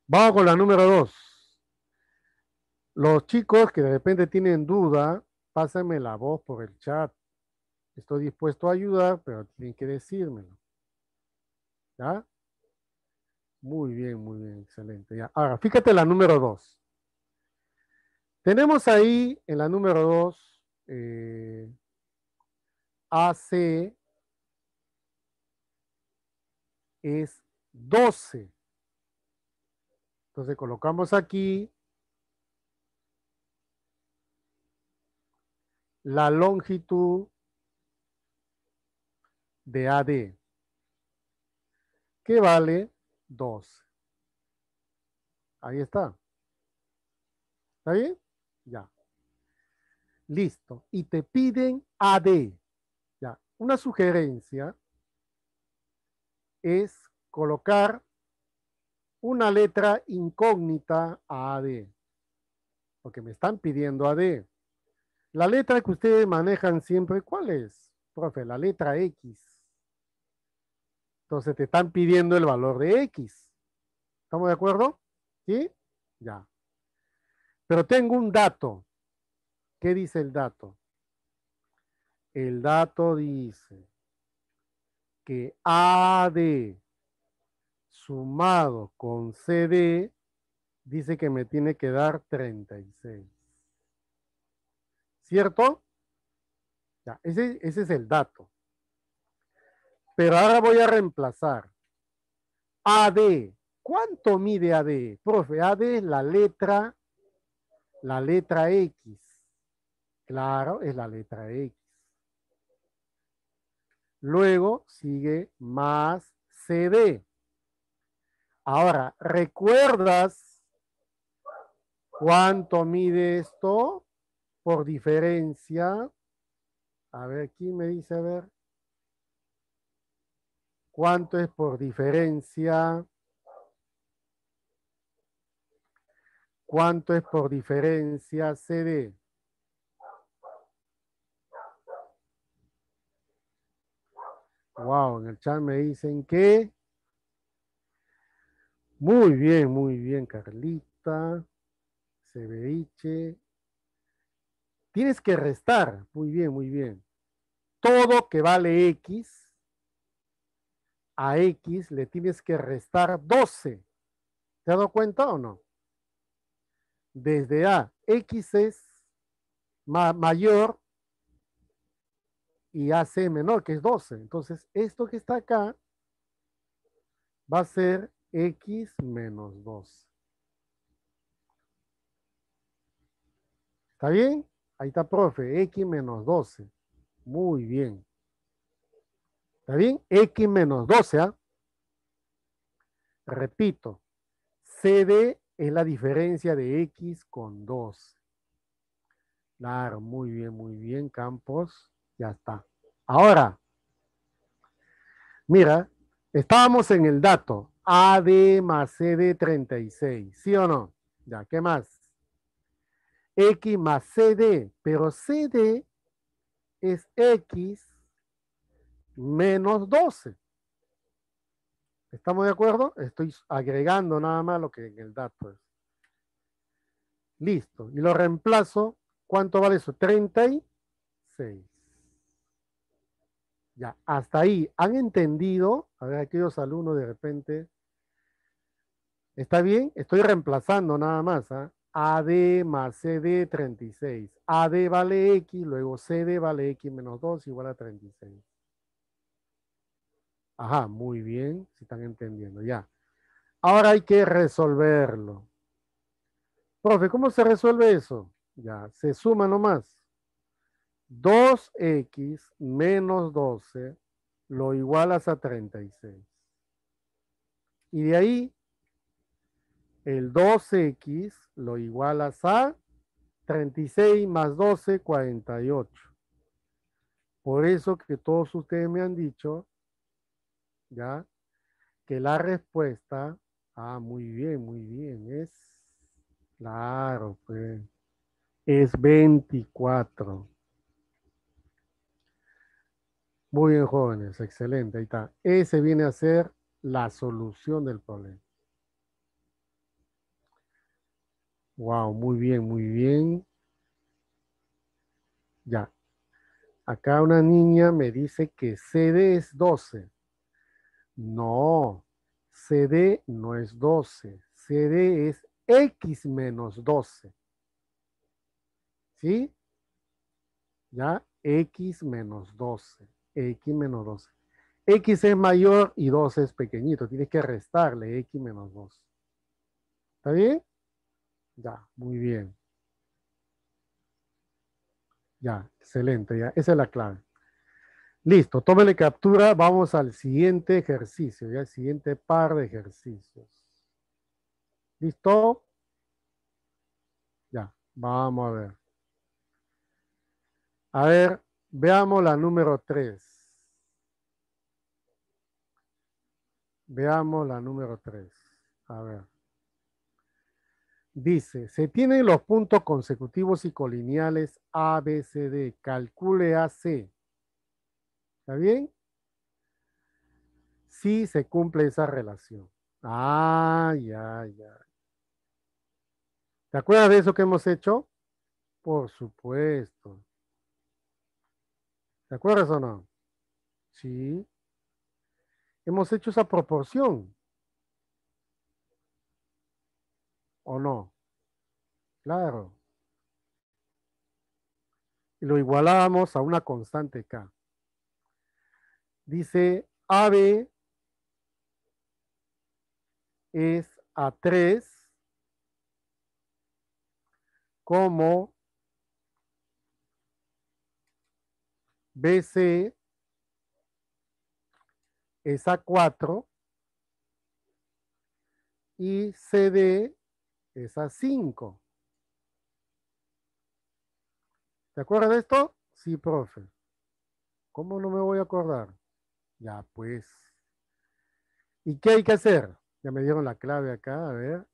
Vamos con la número 2. Los chicos que de repente tienen duda, pásenme la voz por el chat. Estoy dispuesto a ayudar, pero tienen que decírmelo. Muy bien, muy bien, excelente. Ahora, fíjate la número dos. Tenemos ahí en la número dos, eh, AC es 12. Entonces colocamos aquí la longitud de AD que vale 12. Ahí está. ¿Está bien? Ya. Listo. Y te piden AD. Ya. Una sugerencia es colocar una letra incógnita a AD. Porque me están pidiendo AD. La letra que ustedes manejan siempre, ¿cuál es? Profe, la letra X. Entonces te están pidiendo el valor de X. ¿Estamos de acuerdo? ¿Sí? Ya. Pero tengo un dato. ¿Qué dice el dato? El dato dice que AD sumado con CD dice que me tiene que dar 36. ¿Cierto? Ya, ese es el dato. Pero ahora voy a reemplazar AD. ¿Cuánto mide AD? Profe, AD es la letra, la letra X. Claro, es la letra X. Luego sigue más CD. Ahora, ¿recuerdas cuánto mide esto por diferencia? A ver, aquí me dice? A ver. ¿Cuánto es por diferencia? ¿Cuánto es por diferencia CD? Wow, en el chat me dicen que. Muy bien, muy bien, Carlita. veiche. Tienes que restar. Muy bien, muy bien. Todo que vale X a X le tienes que restar 12. ¿Te has dado cuenta o no? Desde A, X es mayor y AC menor, que es 12. Entonces, esto que está acá va a ser X menos 12. ¿Está bien? Ahí está, profe, X menos 12. Muy bien. ¿Está bien? X menos 12, ¿ah? Repito, CD es la diferencia de X con 2. Claro, muy bien, muy bien, Campos. Ya está. Ahora, mira, estábamos en el dato AD más CD 36, ¿sí o no? Ya, ¿qué más? X más CD, pero CD es X menos 12. ¿Estamos de acuerdo? Estoy agregando nada más lo que en el dato es. Listo. Y lo reemplazo. ¿Cuánto vale eso? 36. Ya, hasta ahí. ¿Han entendido? A ver, aquellos alumnos de repente. ¿Está bien? Estoy reemplazando nada más. ¿ah? AD más CD 36. AD vale X, luego CD vale X menos 2 igual a 36. Ajá, muy bien, si están entendiendo, ya. Ahora hay que resolverlo. Profe, ¿cómo se resuelve eso? Ya, se suma nomás. 2x menos 12 lo igualas a 36. Y de ahí, el 2x lo igualas a 36 más 12, 48. Por eso que todos ustedes me han dicho ¿ya? Que la respuesta, ah, muy bien, muy bien, es, claro, pues, es 24. Muy bien, jóvenes, excelente, ahí está. Ese viene a ser la solución del problema. Wow, muy bien, muy bien. Ya. Acá una niña me dice que CD es 12. No, CD no es 12. CD es X menos 12. ¿Sí? ¿Ya? X menos 12. X menos 12. X es mayor y 12 es pequeñito. Tienes que restarle X menos 12. ¿Está bien? Ya, muy bien. Ya, excelente. Ya, esa es la clave. Listo, tómele captura. Vamos al siguiente ejercicio, ya el siguiente par de ejercicios. ¿Listo? Ya, vamos a ver. A ver, veamos la número 3. Veamos la número 3. A ver. Dice, se tienen los puntos consecutivos y colineales A, B, C, D. Calcule AC. ¿Está bien? Si sí se cumple esa relación. Ah, ya, ya. ¿Te acuerdas de eso que hemos hecho? Por supuesto. ¿Te acuerdas o no? Sí. Hemos hecho esa proporción. ¿O no? Claro. Y lo igualábamos a una constante K dice AB es A3 como BC es A4 y CD es A5. ¿Te acuerdas de esto? Sí, profe. ¿Cómo no me voy a acordar? Ya pues. ¿Y qué hay que hacer? Ya me dieron la clave acá, a ver.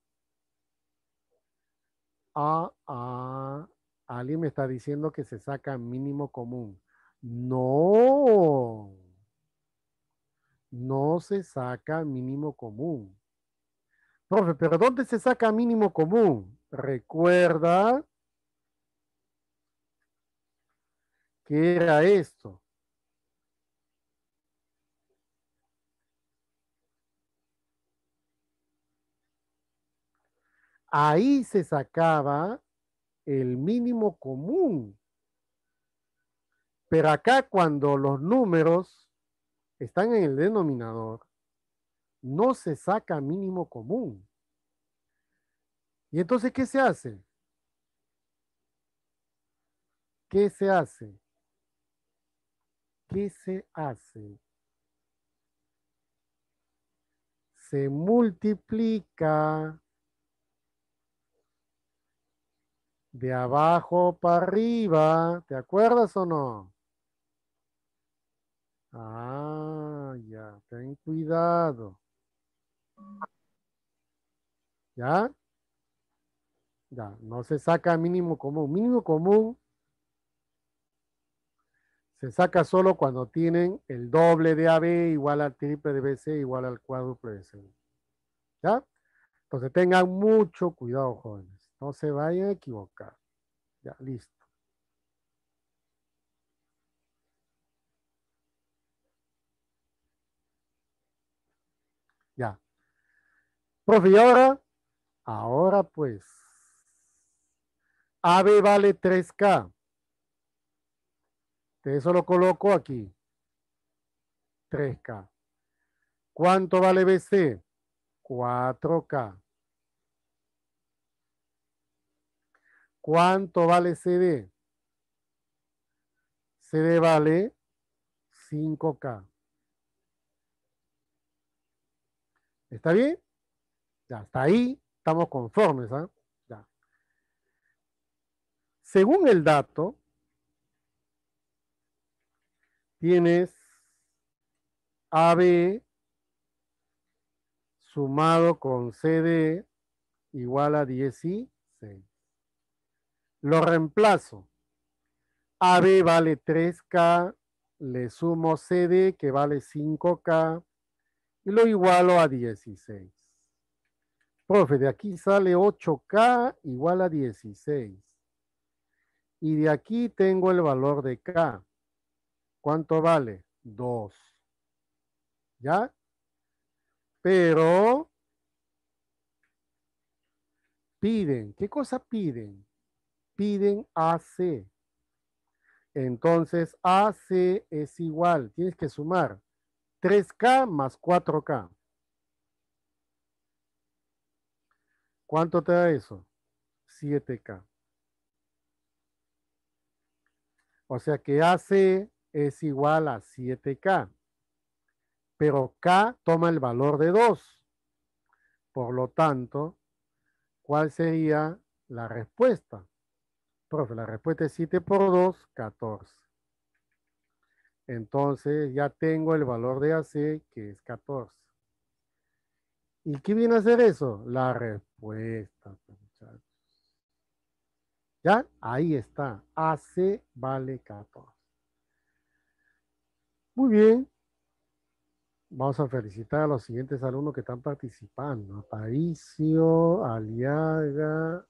Ah, ah, alguien me está diciendo que se saca mínimo común. No. No se saca mínimo común. Profe, pero ¿dónde se saca mínimo común? Recuerda que era esto. Ahí se sacaba el mínimo común. Pero acá cuando los números están en el denominador, no se saca mínimo común. ¿Y entonces qué se hace? ¿Qué se hace? ¿Qué se hace? Se multiplica de abajo para arriba. ¿Te acuerdas o no? Ah, ya, ten cuidado. ¿Ya? Ya, no se saca mínimo común. Mínimo común se saca solo cuando tienen el doble de AB igual al triple de BC igual al cuádruple de C. ¿Ya? Entonces tengan mucho cuidado, jóvenes. No se vayan a equivocar. Ya, listo. Ya. Profe, ahora? Ahora pues. AB vale 3K. De eso lo coloco aquí. 3K. ¿Cuánto vale BC? 4K. ¿Cuánto vale CD? CD vale 5K. ¿Está bien? Ya, hasta ahí estamos conformes. ¿ah? Ya. Según el dato, tienes AB sumado con CD igual a 16. Lo reemplazo. AB vale 3K, le sumo CD que vale 5K y lo igualo a 16. Profe, de aquí sale 8K igual a 16. Y de aquí tengo el valor de K. ¿Cuánto vale? 2. ¿Ya? Pero piden, ¿qué cosa piden? piden AC. Entonces, AC es igual, tienes que sumar 3K más 4K. ¿Cuánto te da eso? 7K. O sea que AC es igual a 7K. Pero K toma el valor de 2. Por lo tanto, ¿cuál sería la respuesta? Profe, la respuesta es 7 por 2, 14. Entonces ya tengo el valor de AC que es 14. ¿Y qué viene a hacer eso? La respuesta, muchachos. Ya, ahí está. AC vale 14. Muy bien. Vamos a felicitar a los siguientes alumnos que están participando. Aparicio, Aliaga,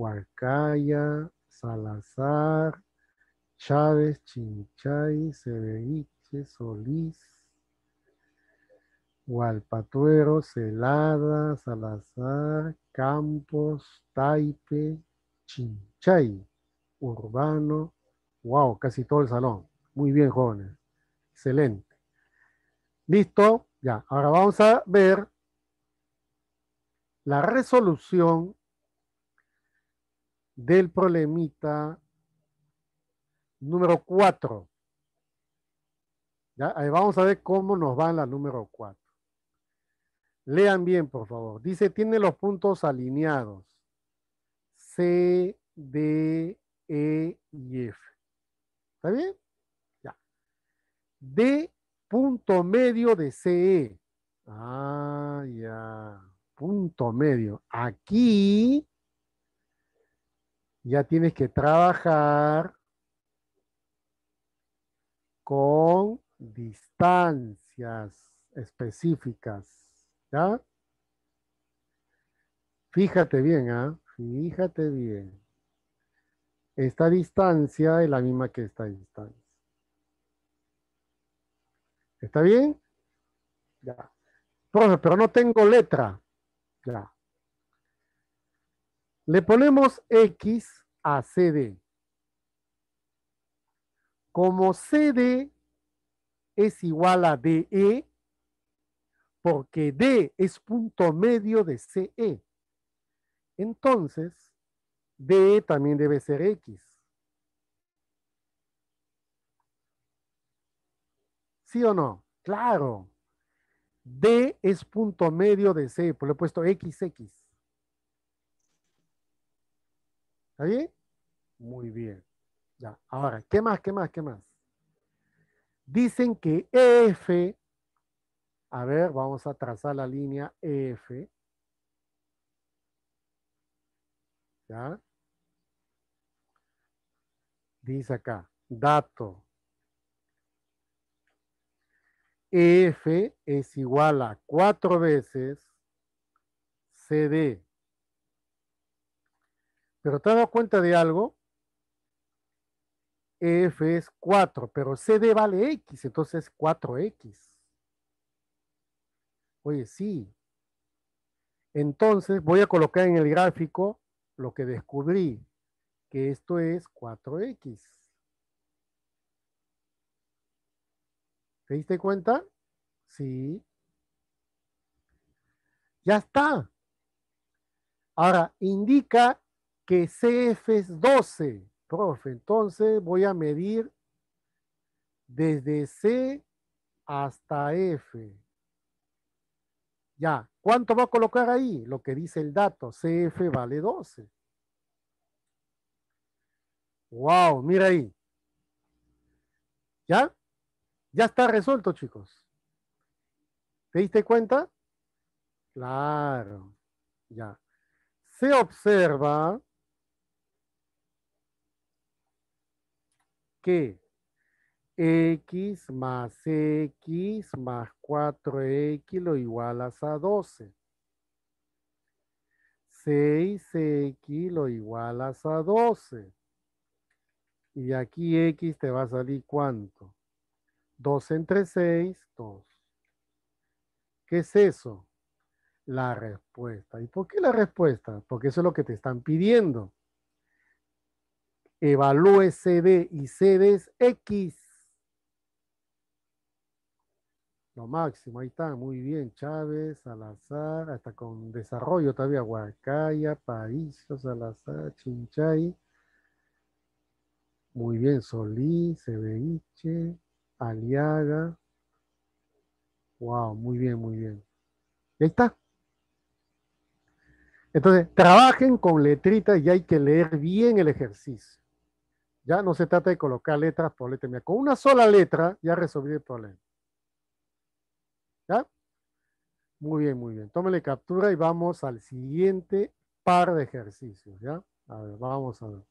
Huarcaya, Salazar, Chávez, Chinchay, severiche Solís, Hualpatuero, Celada, Salazar, Campos, Taipe, Chinchay, Urbano, wow, casi todo el salón. Muy bien, jóvenes. Excelente. Listo, ya. Ahora vamos a ver la resolución del problemita número 4. ¿Ya? vamos a ver cómo nos va la número 4. Lean bien, por favor. Dice, tiene los puntos alineados. C, D, E y F. ¿Está bien? Ya. D, punto medio de CE. Ah, ya. Punto medio. Aquí ya tienes que trabajar con distancias específicas. ¿Ya? Fíjate bien, ¿ah? Fíjate bien. Esta distancia es la misma que esta distancia. ¿Está bien? Ya. pero no tengo letra. Ya. Le ponemos X a CD. Como CD es igual a DE, porque D es punto medio de CE. Entonces, DE también debe ser X. ¿Sí o no? Claro. D es punto medio de C, por lo he puesto XX. ¿Está bien? Muy bien. Ya. Ahora, ¿qué más? ¿Qué más? ¿Qué más? Dicen que F, a ver, vamos a trazar la línea F. ¿Ya? Dice acá, dato. F es igual a cuatro veces CD. Pero te has dado cuenta de algo? F es 4, pero CD vale X, entonces es 4X. Oye, sí. Entonces voy a colocar en el gráfico lo que descubrí, que esto es 4X. ¿Te diste cuenta? Sí. Ya está. Ahora, indica que CF es 12. Profe, entonces voy a medir desde C hasta F. Ya, ¿cuánto va a colocar ahí? Lo que dice el dato, CF vale 12. Wow, mira ahí. ¿Ya? Ya está resuelto, chicos. ¿Te diste cuenta? Claro, ya. Se observa qué? x más x más 4x lo igualas a 12. 6x lo igualas a 12. Y aquí x te va a salir cuánto? 2 entre 6, 2. ¿Qué es eso? La respuesta. ¿Y por qué la respuesta? Porque eso es lo que te están pidiendo evalúe CD y CD X. Lo máximo, ahí está, muy bien. Chávez, Salazar, hasta con desarrollo todavía, Huacaya, País, Salazar, Chinchay. Muy bien, Solís, Cebeliche, Aliaga. Wow, muy bien, muy bien. ahí está. Entonces, trabajen con letritas y hay que leer bien el ejercicio. Ya no se trata de colocar letras por letra. con una sola letra ya resolví el problema. ¿Ya? Muy bien, muy bien. Tómele captura y vamos al siguiente par de ejercicios. ¿Ya? A ver, vamos a ver.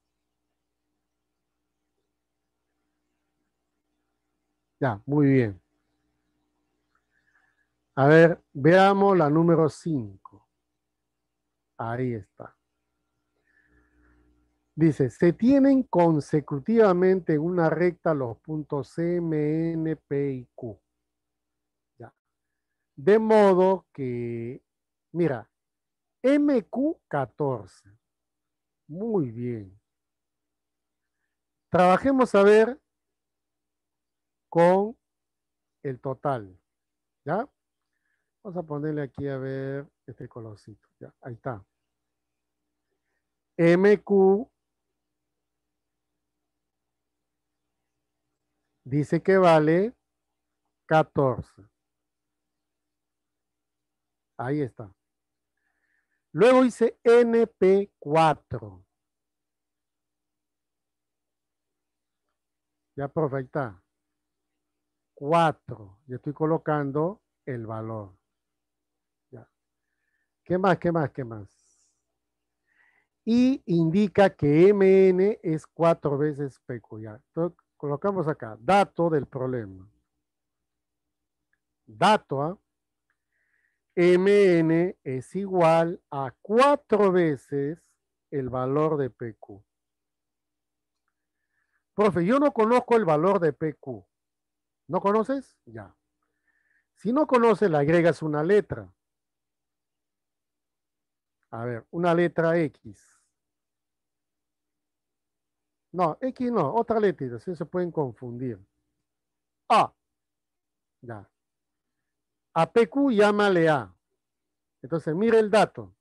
Ya, muy bien. A ver, veamos la número 5. Ahí está. Dice, se tienen consecutivamente en una recta los puntos M, N, P y Q. Ya. De modo que, mira, MQ14. Muy bien. Trabajemos a ver con el total. ¿Ya? Vamos a ponerle aquí a ver este colorcito. Ya, ahí está. MQ Dice que vale 14. Ahí está. Luego dice NP4. Ya, perfecta. 4. Yo estoy colocando el valor. Ya. ¿Qué más, qué más, qué más? Y indica que MN es 4 veces peculiar. Entonces, colocamos acá, dato del problema. Dato A. ¿ah? Mn es igual a cuatro veces el valor de PQ. Profe, yo no conozco el valor de PQ. ¿No conoces? Ya. Si no conoces, le agregas una letra. A ver, una letra X. No, X no, otra letra. se pueden confundir. A. Ya. A PQ llámale A. Entonces, mire el dato.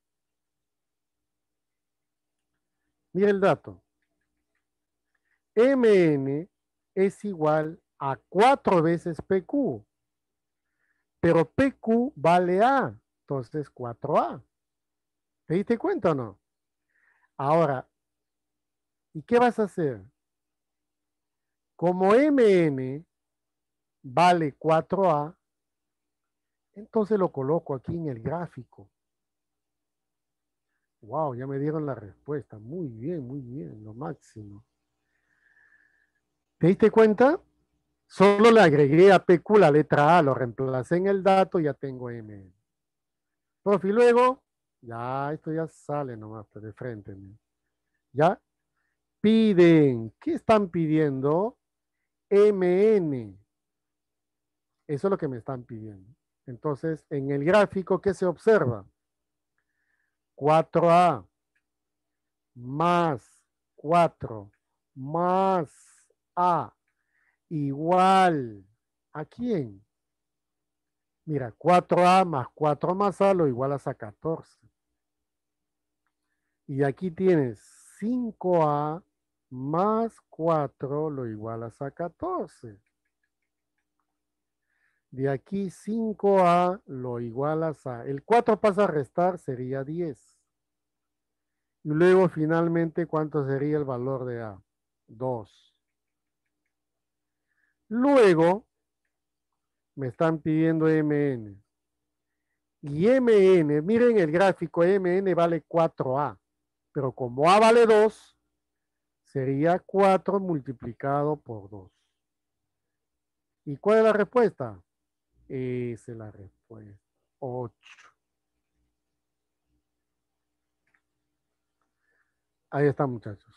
Mire el dato. MN es igual a cuatro veces PQ. Pero PQ vale A. Entonces, 4A. ¿Te diste cuenta o no? Ahora, ¿Y qué vas a hacer? Como MN vale 4A, entonces lo coloco aquí en el gráfico. Wow, ya me dieron la respuesta. Muy bien, muy bien, lo máximo. ¿Te diste cuenta? Solo le agregué a PQ la letra A, lo reemplacé en el dato y ya tengo MN. prof y luego, ya, esto ya sale nomás pues, de frente. Ya, Piden, ¿qué están pidiendo? MN. Eso es lo que me están pidiendo. Entonces, en el gráfico, ¿qué se observa? 4A más 4 más A igual a quién? Mira, 4A más 4 más A lo igualas a 14. Y aquí tienes 5A más 4 lo igualas a 14. De aquí 5A lo igualas a... El 4 pasa a restar, sería 10. Y luego finalmente, ¿cuánto sería el valor de A? 2. Luego, me están pidiendo MN. Y MN, miren el gráfico, MN vale 4A. Pero como A vale 2, sería 4 multiplicado por 2. ¿Y cuál es la respuesta? Esa es la respuesta. 8. Ahí está, muchachos.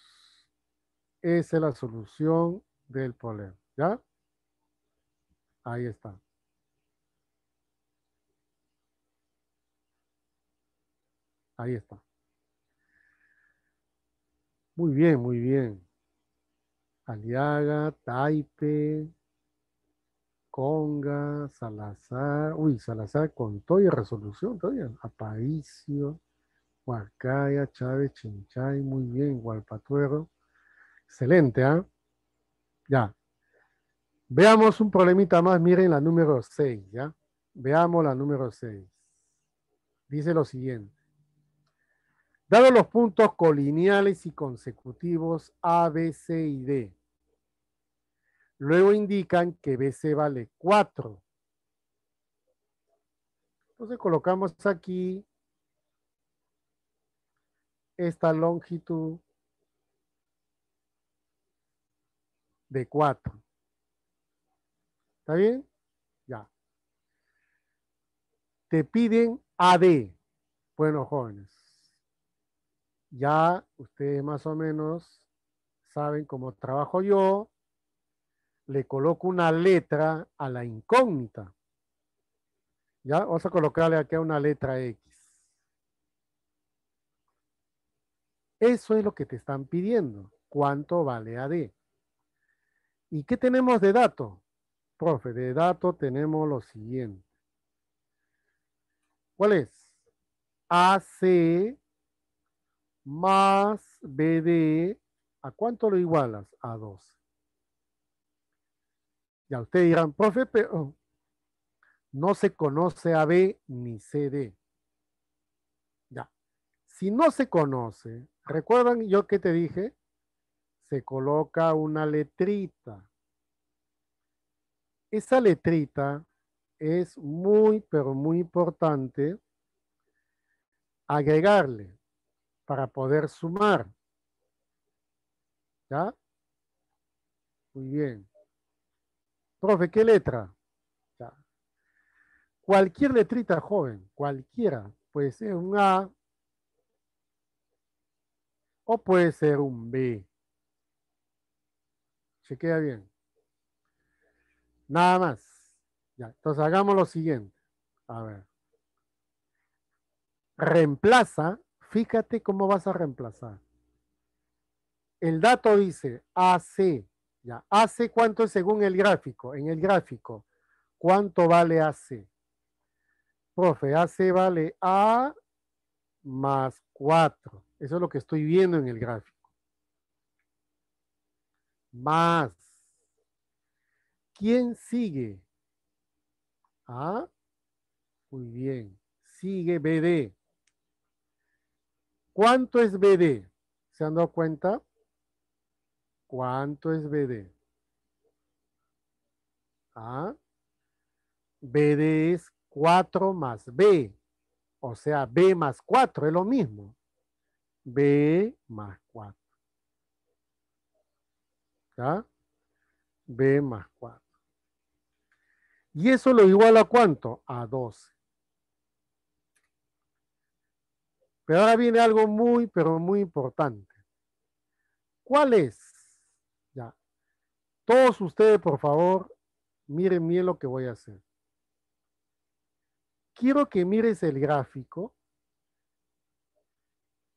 Esa es la solución del problema. ¿Ya? Ahí está. Ahí está. Muy bien, muy bien. Aliaga, Taipe, Conga, Salazar, uy, Salazar con toda y resolución todavía. Apaicio, Huacaya, Chávez, Chinchay, muy bien, Gualpatuero. Excelente, ¿ah? Ya. Veamos un problemita más, miren la número 6, ¿ya? Veamos la número 6. Dice lo siguiente dado los puntos colineales y consecutivos A, B, C y D, luego indican que BC vale 4. Entonces colocamos aquí esta longitud de 4. ¿Está bien? Ya. Te piden AD. Bueno, jóvenes ya ustedes más o menos saben cómo trabajo yo. Le coloco una letra a la incógnita. Ya, vamos a colocarle aquí una letra X. Eso es lo que te están pidiendo. ¿Cuánto vale AD? ¿Y qué tenemos de dato? Profe, de dato tenemos lo siguiente. ¿Cuál es? AC más BD, e, ¿a cuánto lo igualas? A 12. Ya ustedes dirán, profe, pero no se conoce a B ni C, CD. Ya. Si no se conoce, ¿recuerdan yo que te dije? Se coloca una letrita. Esa letrita es muy, pero muy importante agregarle para poder sumar. ¿Ya? Muy bien. Profe, ¿qué letra? Cualquier letrita, joven, cualquiera. Puede ser un A o puede ser un B. Se queda bien. Nada más. Ya, entonces hagamos lo siguiente. A ver. Reemplaza Fíjate cómo vas a reemplazar. El dato dice AC. Ya, AC cuánto es según el gráfico. En el gráfico, ¿cuánto vale AC? Profe, AC vale A más 4. Eso es lo que estoy viendo en el gráfico. Más. ¿Quién sigue? A. Ah, muy bien. Sigue BD. ¿Cuánto es BD? ¿Se han dado cuenta? ¿Cuánto es BD? ¿Ah? BD es 4 más B. O sea, B más 4 es lo mismo. B más 4. ¿Ya? B más 4. ¿Y eso lo iguala a cuánto? A 12. Pero ahora viene algo muy, pero muy importante. ¿Cuál es? Ya. Todos ustedes, por favor, miren bien lo que voy a hacer. Quiero que mires el gráfico.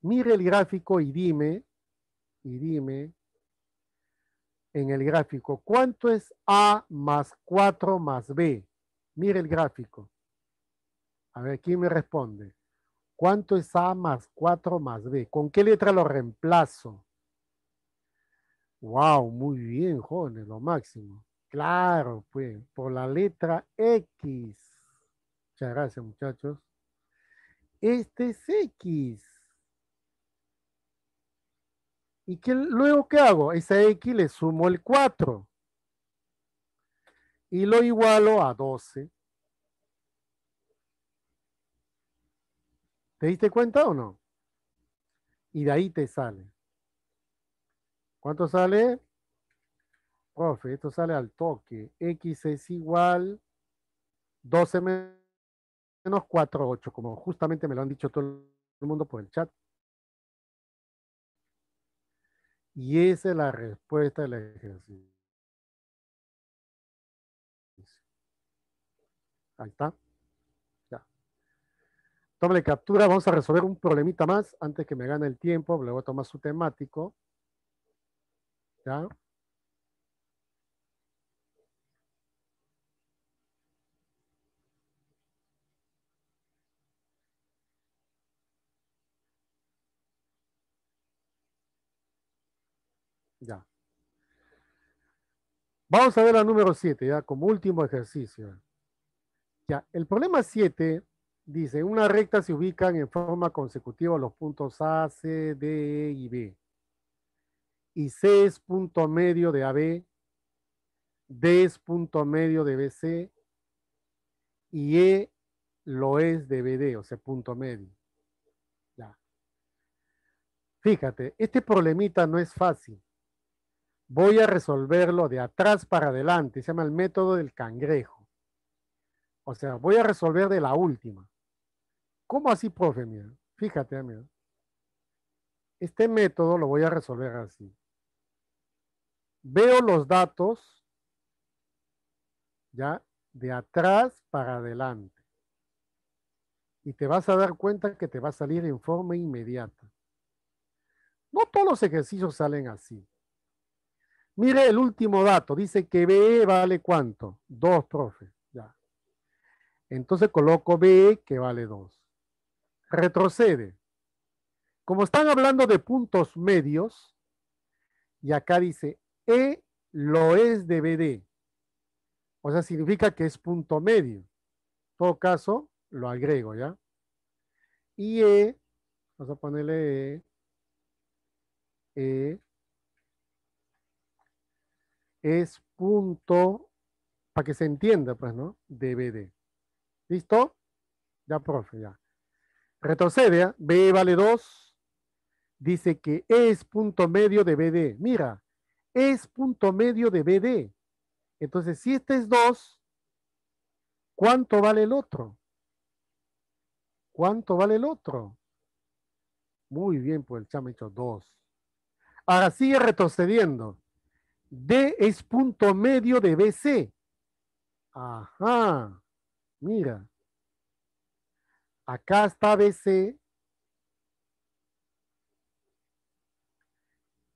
Mire el gráfico y dime, y dime en el gráfico, ¿cuánto es A más 4 más B? Mire el gráfico. A ver, ¿quién me responde? ¿Cuánto es A más 4 más B? ¿Con qué letra lo reemplazo? Wow, muy bien, jóvenes, lo máximo. Claro, pues, por la letra X. Muchas gracias, muchachos. Este es X. ¿Y luego qué hago? Esa X le sumo el 4. Y lo igualo a 12. ¿Te diste cuenta o no? Y de ahí te sale. ¿Cuánto sale? Profe, esto sale al toque. X es igual 12 menos 4, 8, como justamente me lo han dicho todo el mundo por el chat. Y esa es la respuesta del ejercicio. Ahí está. Toma captura, vamos a resolver un problemita más antes que me gane el tiempo, le voy a tomar su temático. ¿Ya? Ya. Vamos a ver la número 7, ya, como último ejercicio. Ya, el problema 7 Dice, una recta se ubica en forma consecutiva los puntos A, C, D, e y B. Y C es punto medio de AB, D es punto medio de BC y E lo es de BD, o sea, punto medio. Ya. Fíjate, este problemita no es fácil. Voy a resolverlo de atrás para adelante, se llama el método del cangrejo. O sea, voy a resolver de la última. ¿Cómo así, profe? Mira, fíjate, amigo. Este método lo voy a resolver así. Veo los datos, ¿ya? De atrás para adelante. Y te vas a dar cuenta que te va a salir en forma inmediata. No todos los ejercicios salen así. Mire el último dato. Dice que B vale cuánto? Dos, profe. Ya. Entonces coloco B que vale dos retrocede. Como están hablando de puntos medios, y acá dice E lo es de BD. O sea, significa que es punto medio. En todo caso, lo agrego, ¿ya? Y E, vamos a ponerle E, e es punto, para que se entienda, pues, ¿no? DVD. ¿Listo? Ya, profe, ya retrocede, ¿a? ¿eh? B vale 2, dice que es punto medio de BD. Mira, es punto medio de BD. Entonces, si este es 2, ¿cuánto vale el otro? ¿Cuánto vale el otro? Muy bien, pues el chamo hecho 2. Ahora sigue retrocediendo. D es punto medio de BC. Ajá, mira. Acá está BC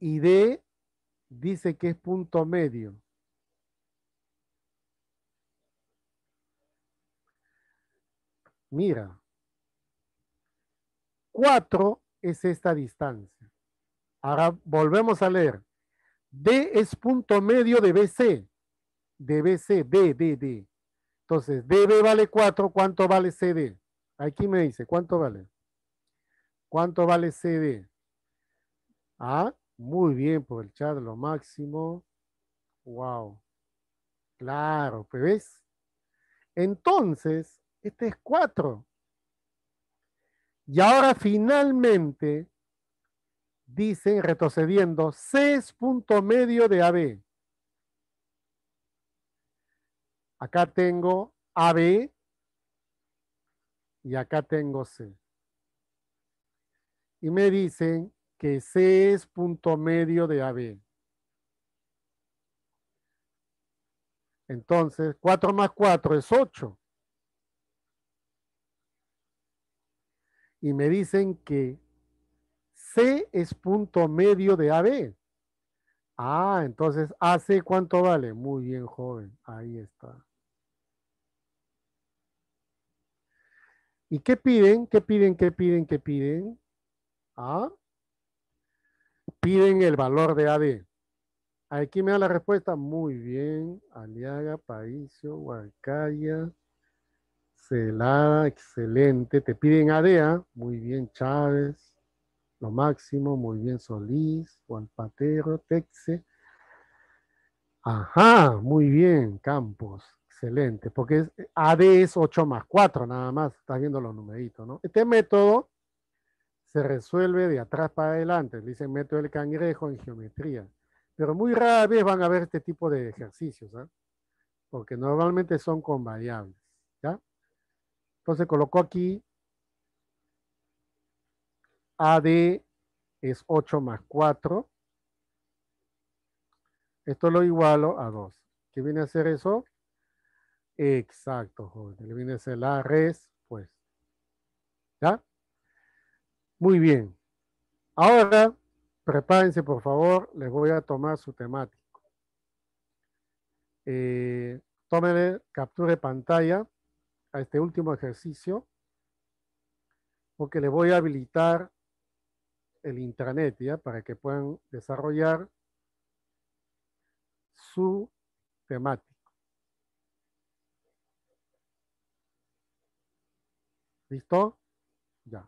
y D dice que es punto medio. Mira, 4 es esta distancia. Ahora volvemos a leer. D es punto medio de BC. De BC, D, D, D. Entonces, DB vale 4, ¿cuánto vale CD? Aquí me dice, ¿cuánto vale? ¿Cuánto vale CD? Ah, muy bien por el chat, lo máximo. Wow. Claro, pues, ves. Entonces, este es 4. Y ahora finalmente dicen, retrocediendo, C punto medio de AB. Acá tengo AB y acá tengo C. Y me dicen que C es punto medio de AB. Entonces, 4 más 4 es 8. Y me dicen que C es punto medio de AB. Ah, entonces AC cuánto vale. Muy bien, joven. Ahí está. ¿Y qué piden? ¿Qué piden? ¿Qué piden? ¿Qué piden? ¿Ah? Piden el valor de AD. Aquí me da la respuesta. Muy bien. Aliaga, Paísio, Huacaya, Celada, excelente. Te piden AD? ¿ah? Muy bien, Chávez. Lo máximo, muy bien, Solís, Juan Patero, Texe. Ajá, muy bien, Campos. Excelente, porque AD es 8 más 4 nada más, estás viendo los numeritos, ¿no? Este método se resuelve de atrás para adelante, dice método del cangrejo en geometría. Pero muy rara vez van a ver este tipo de ejercicios, ¿eh? porque normalmente son con variables, ¿ya? Entonces colocó aquí AD es 8 más 4. Esto lo igualo a 2. ¿Qué viene a hacer eso? Exacto, joven. ser la res, pues. ¿Ya? Muy bien. Ahora, prepárense, por favor. Les voy a tomar su temático. Eh, captura capture pantalla a este último ejercicio porque les voy a habilitar el intranet ¿ya? para que puedan desarrollar su temática. ¿Listo? Ya.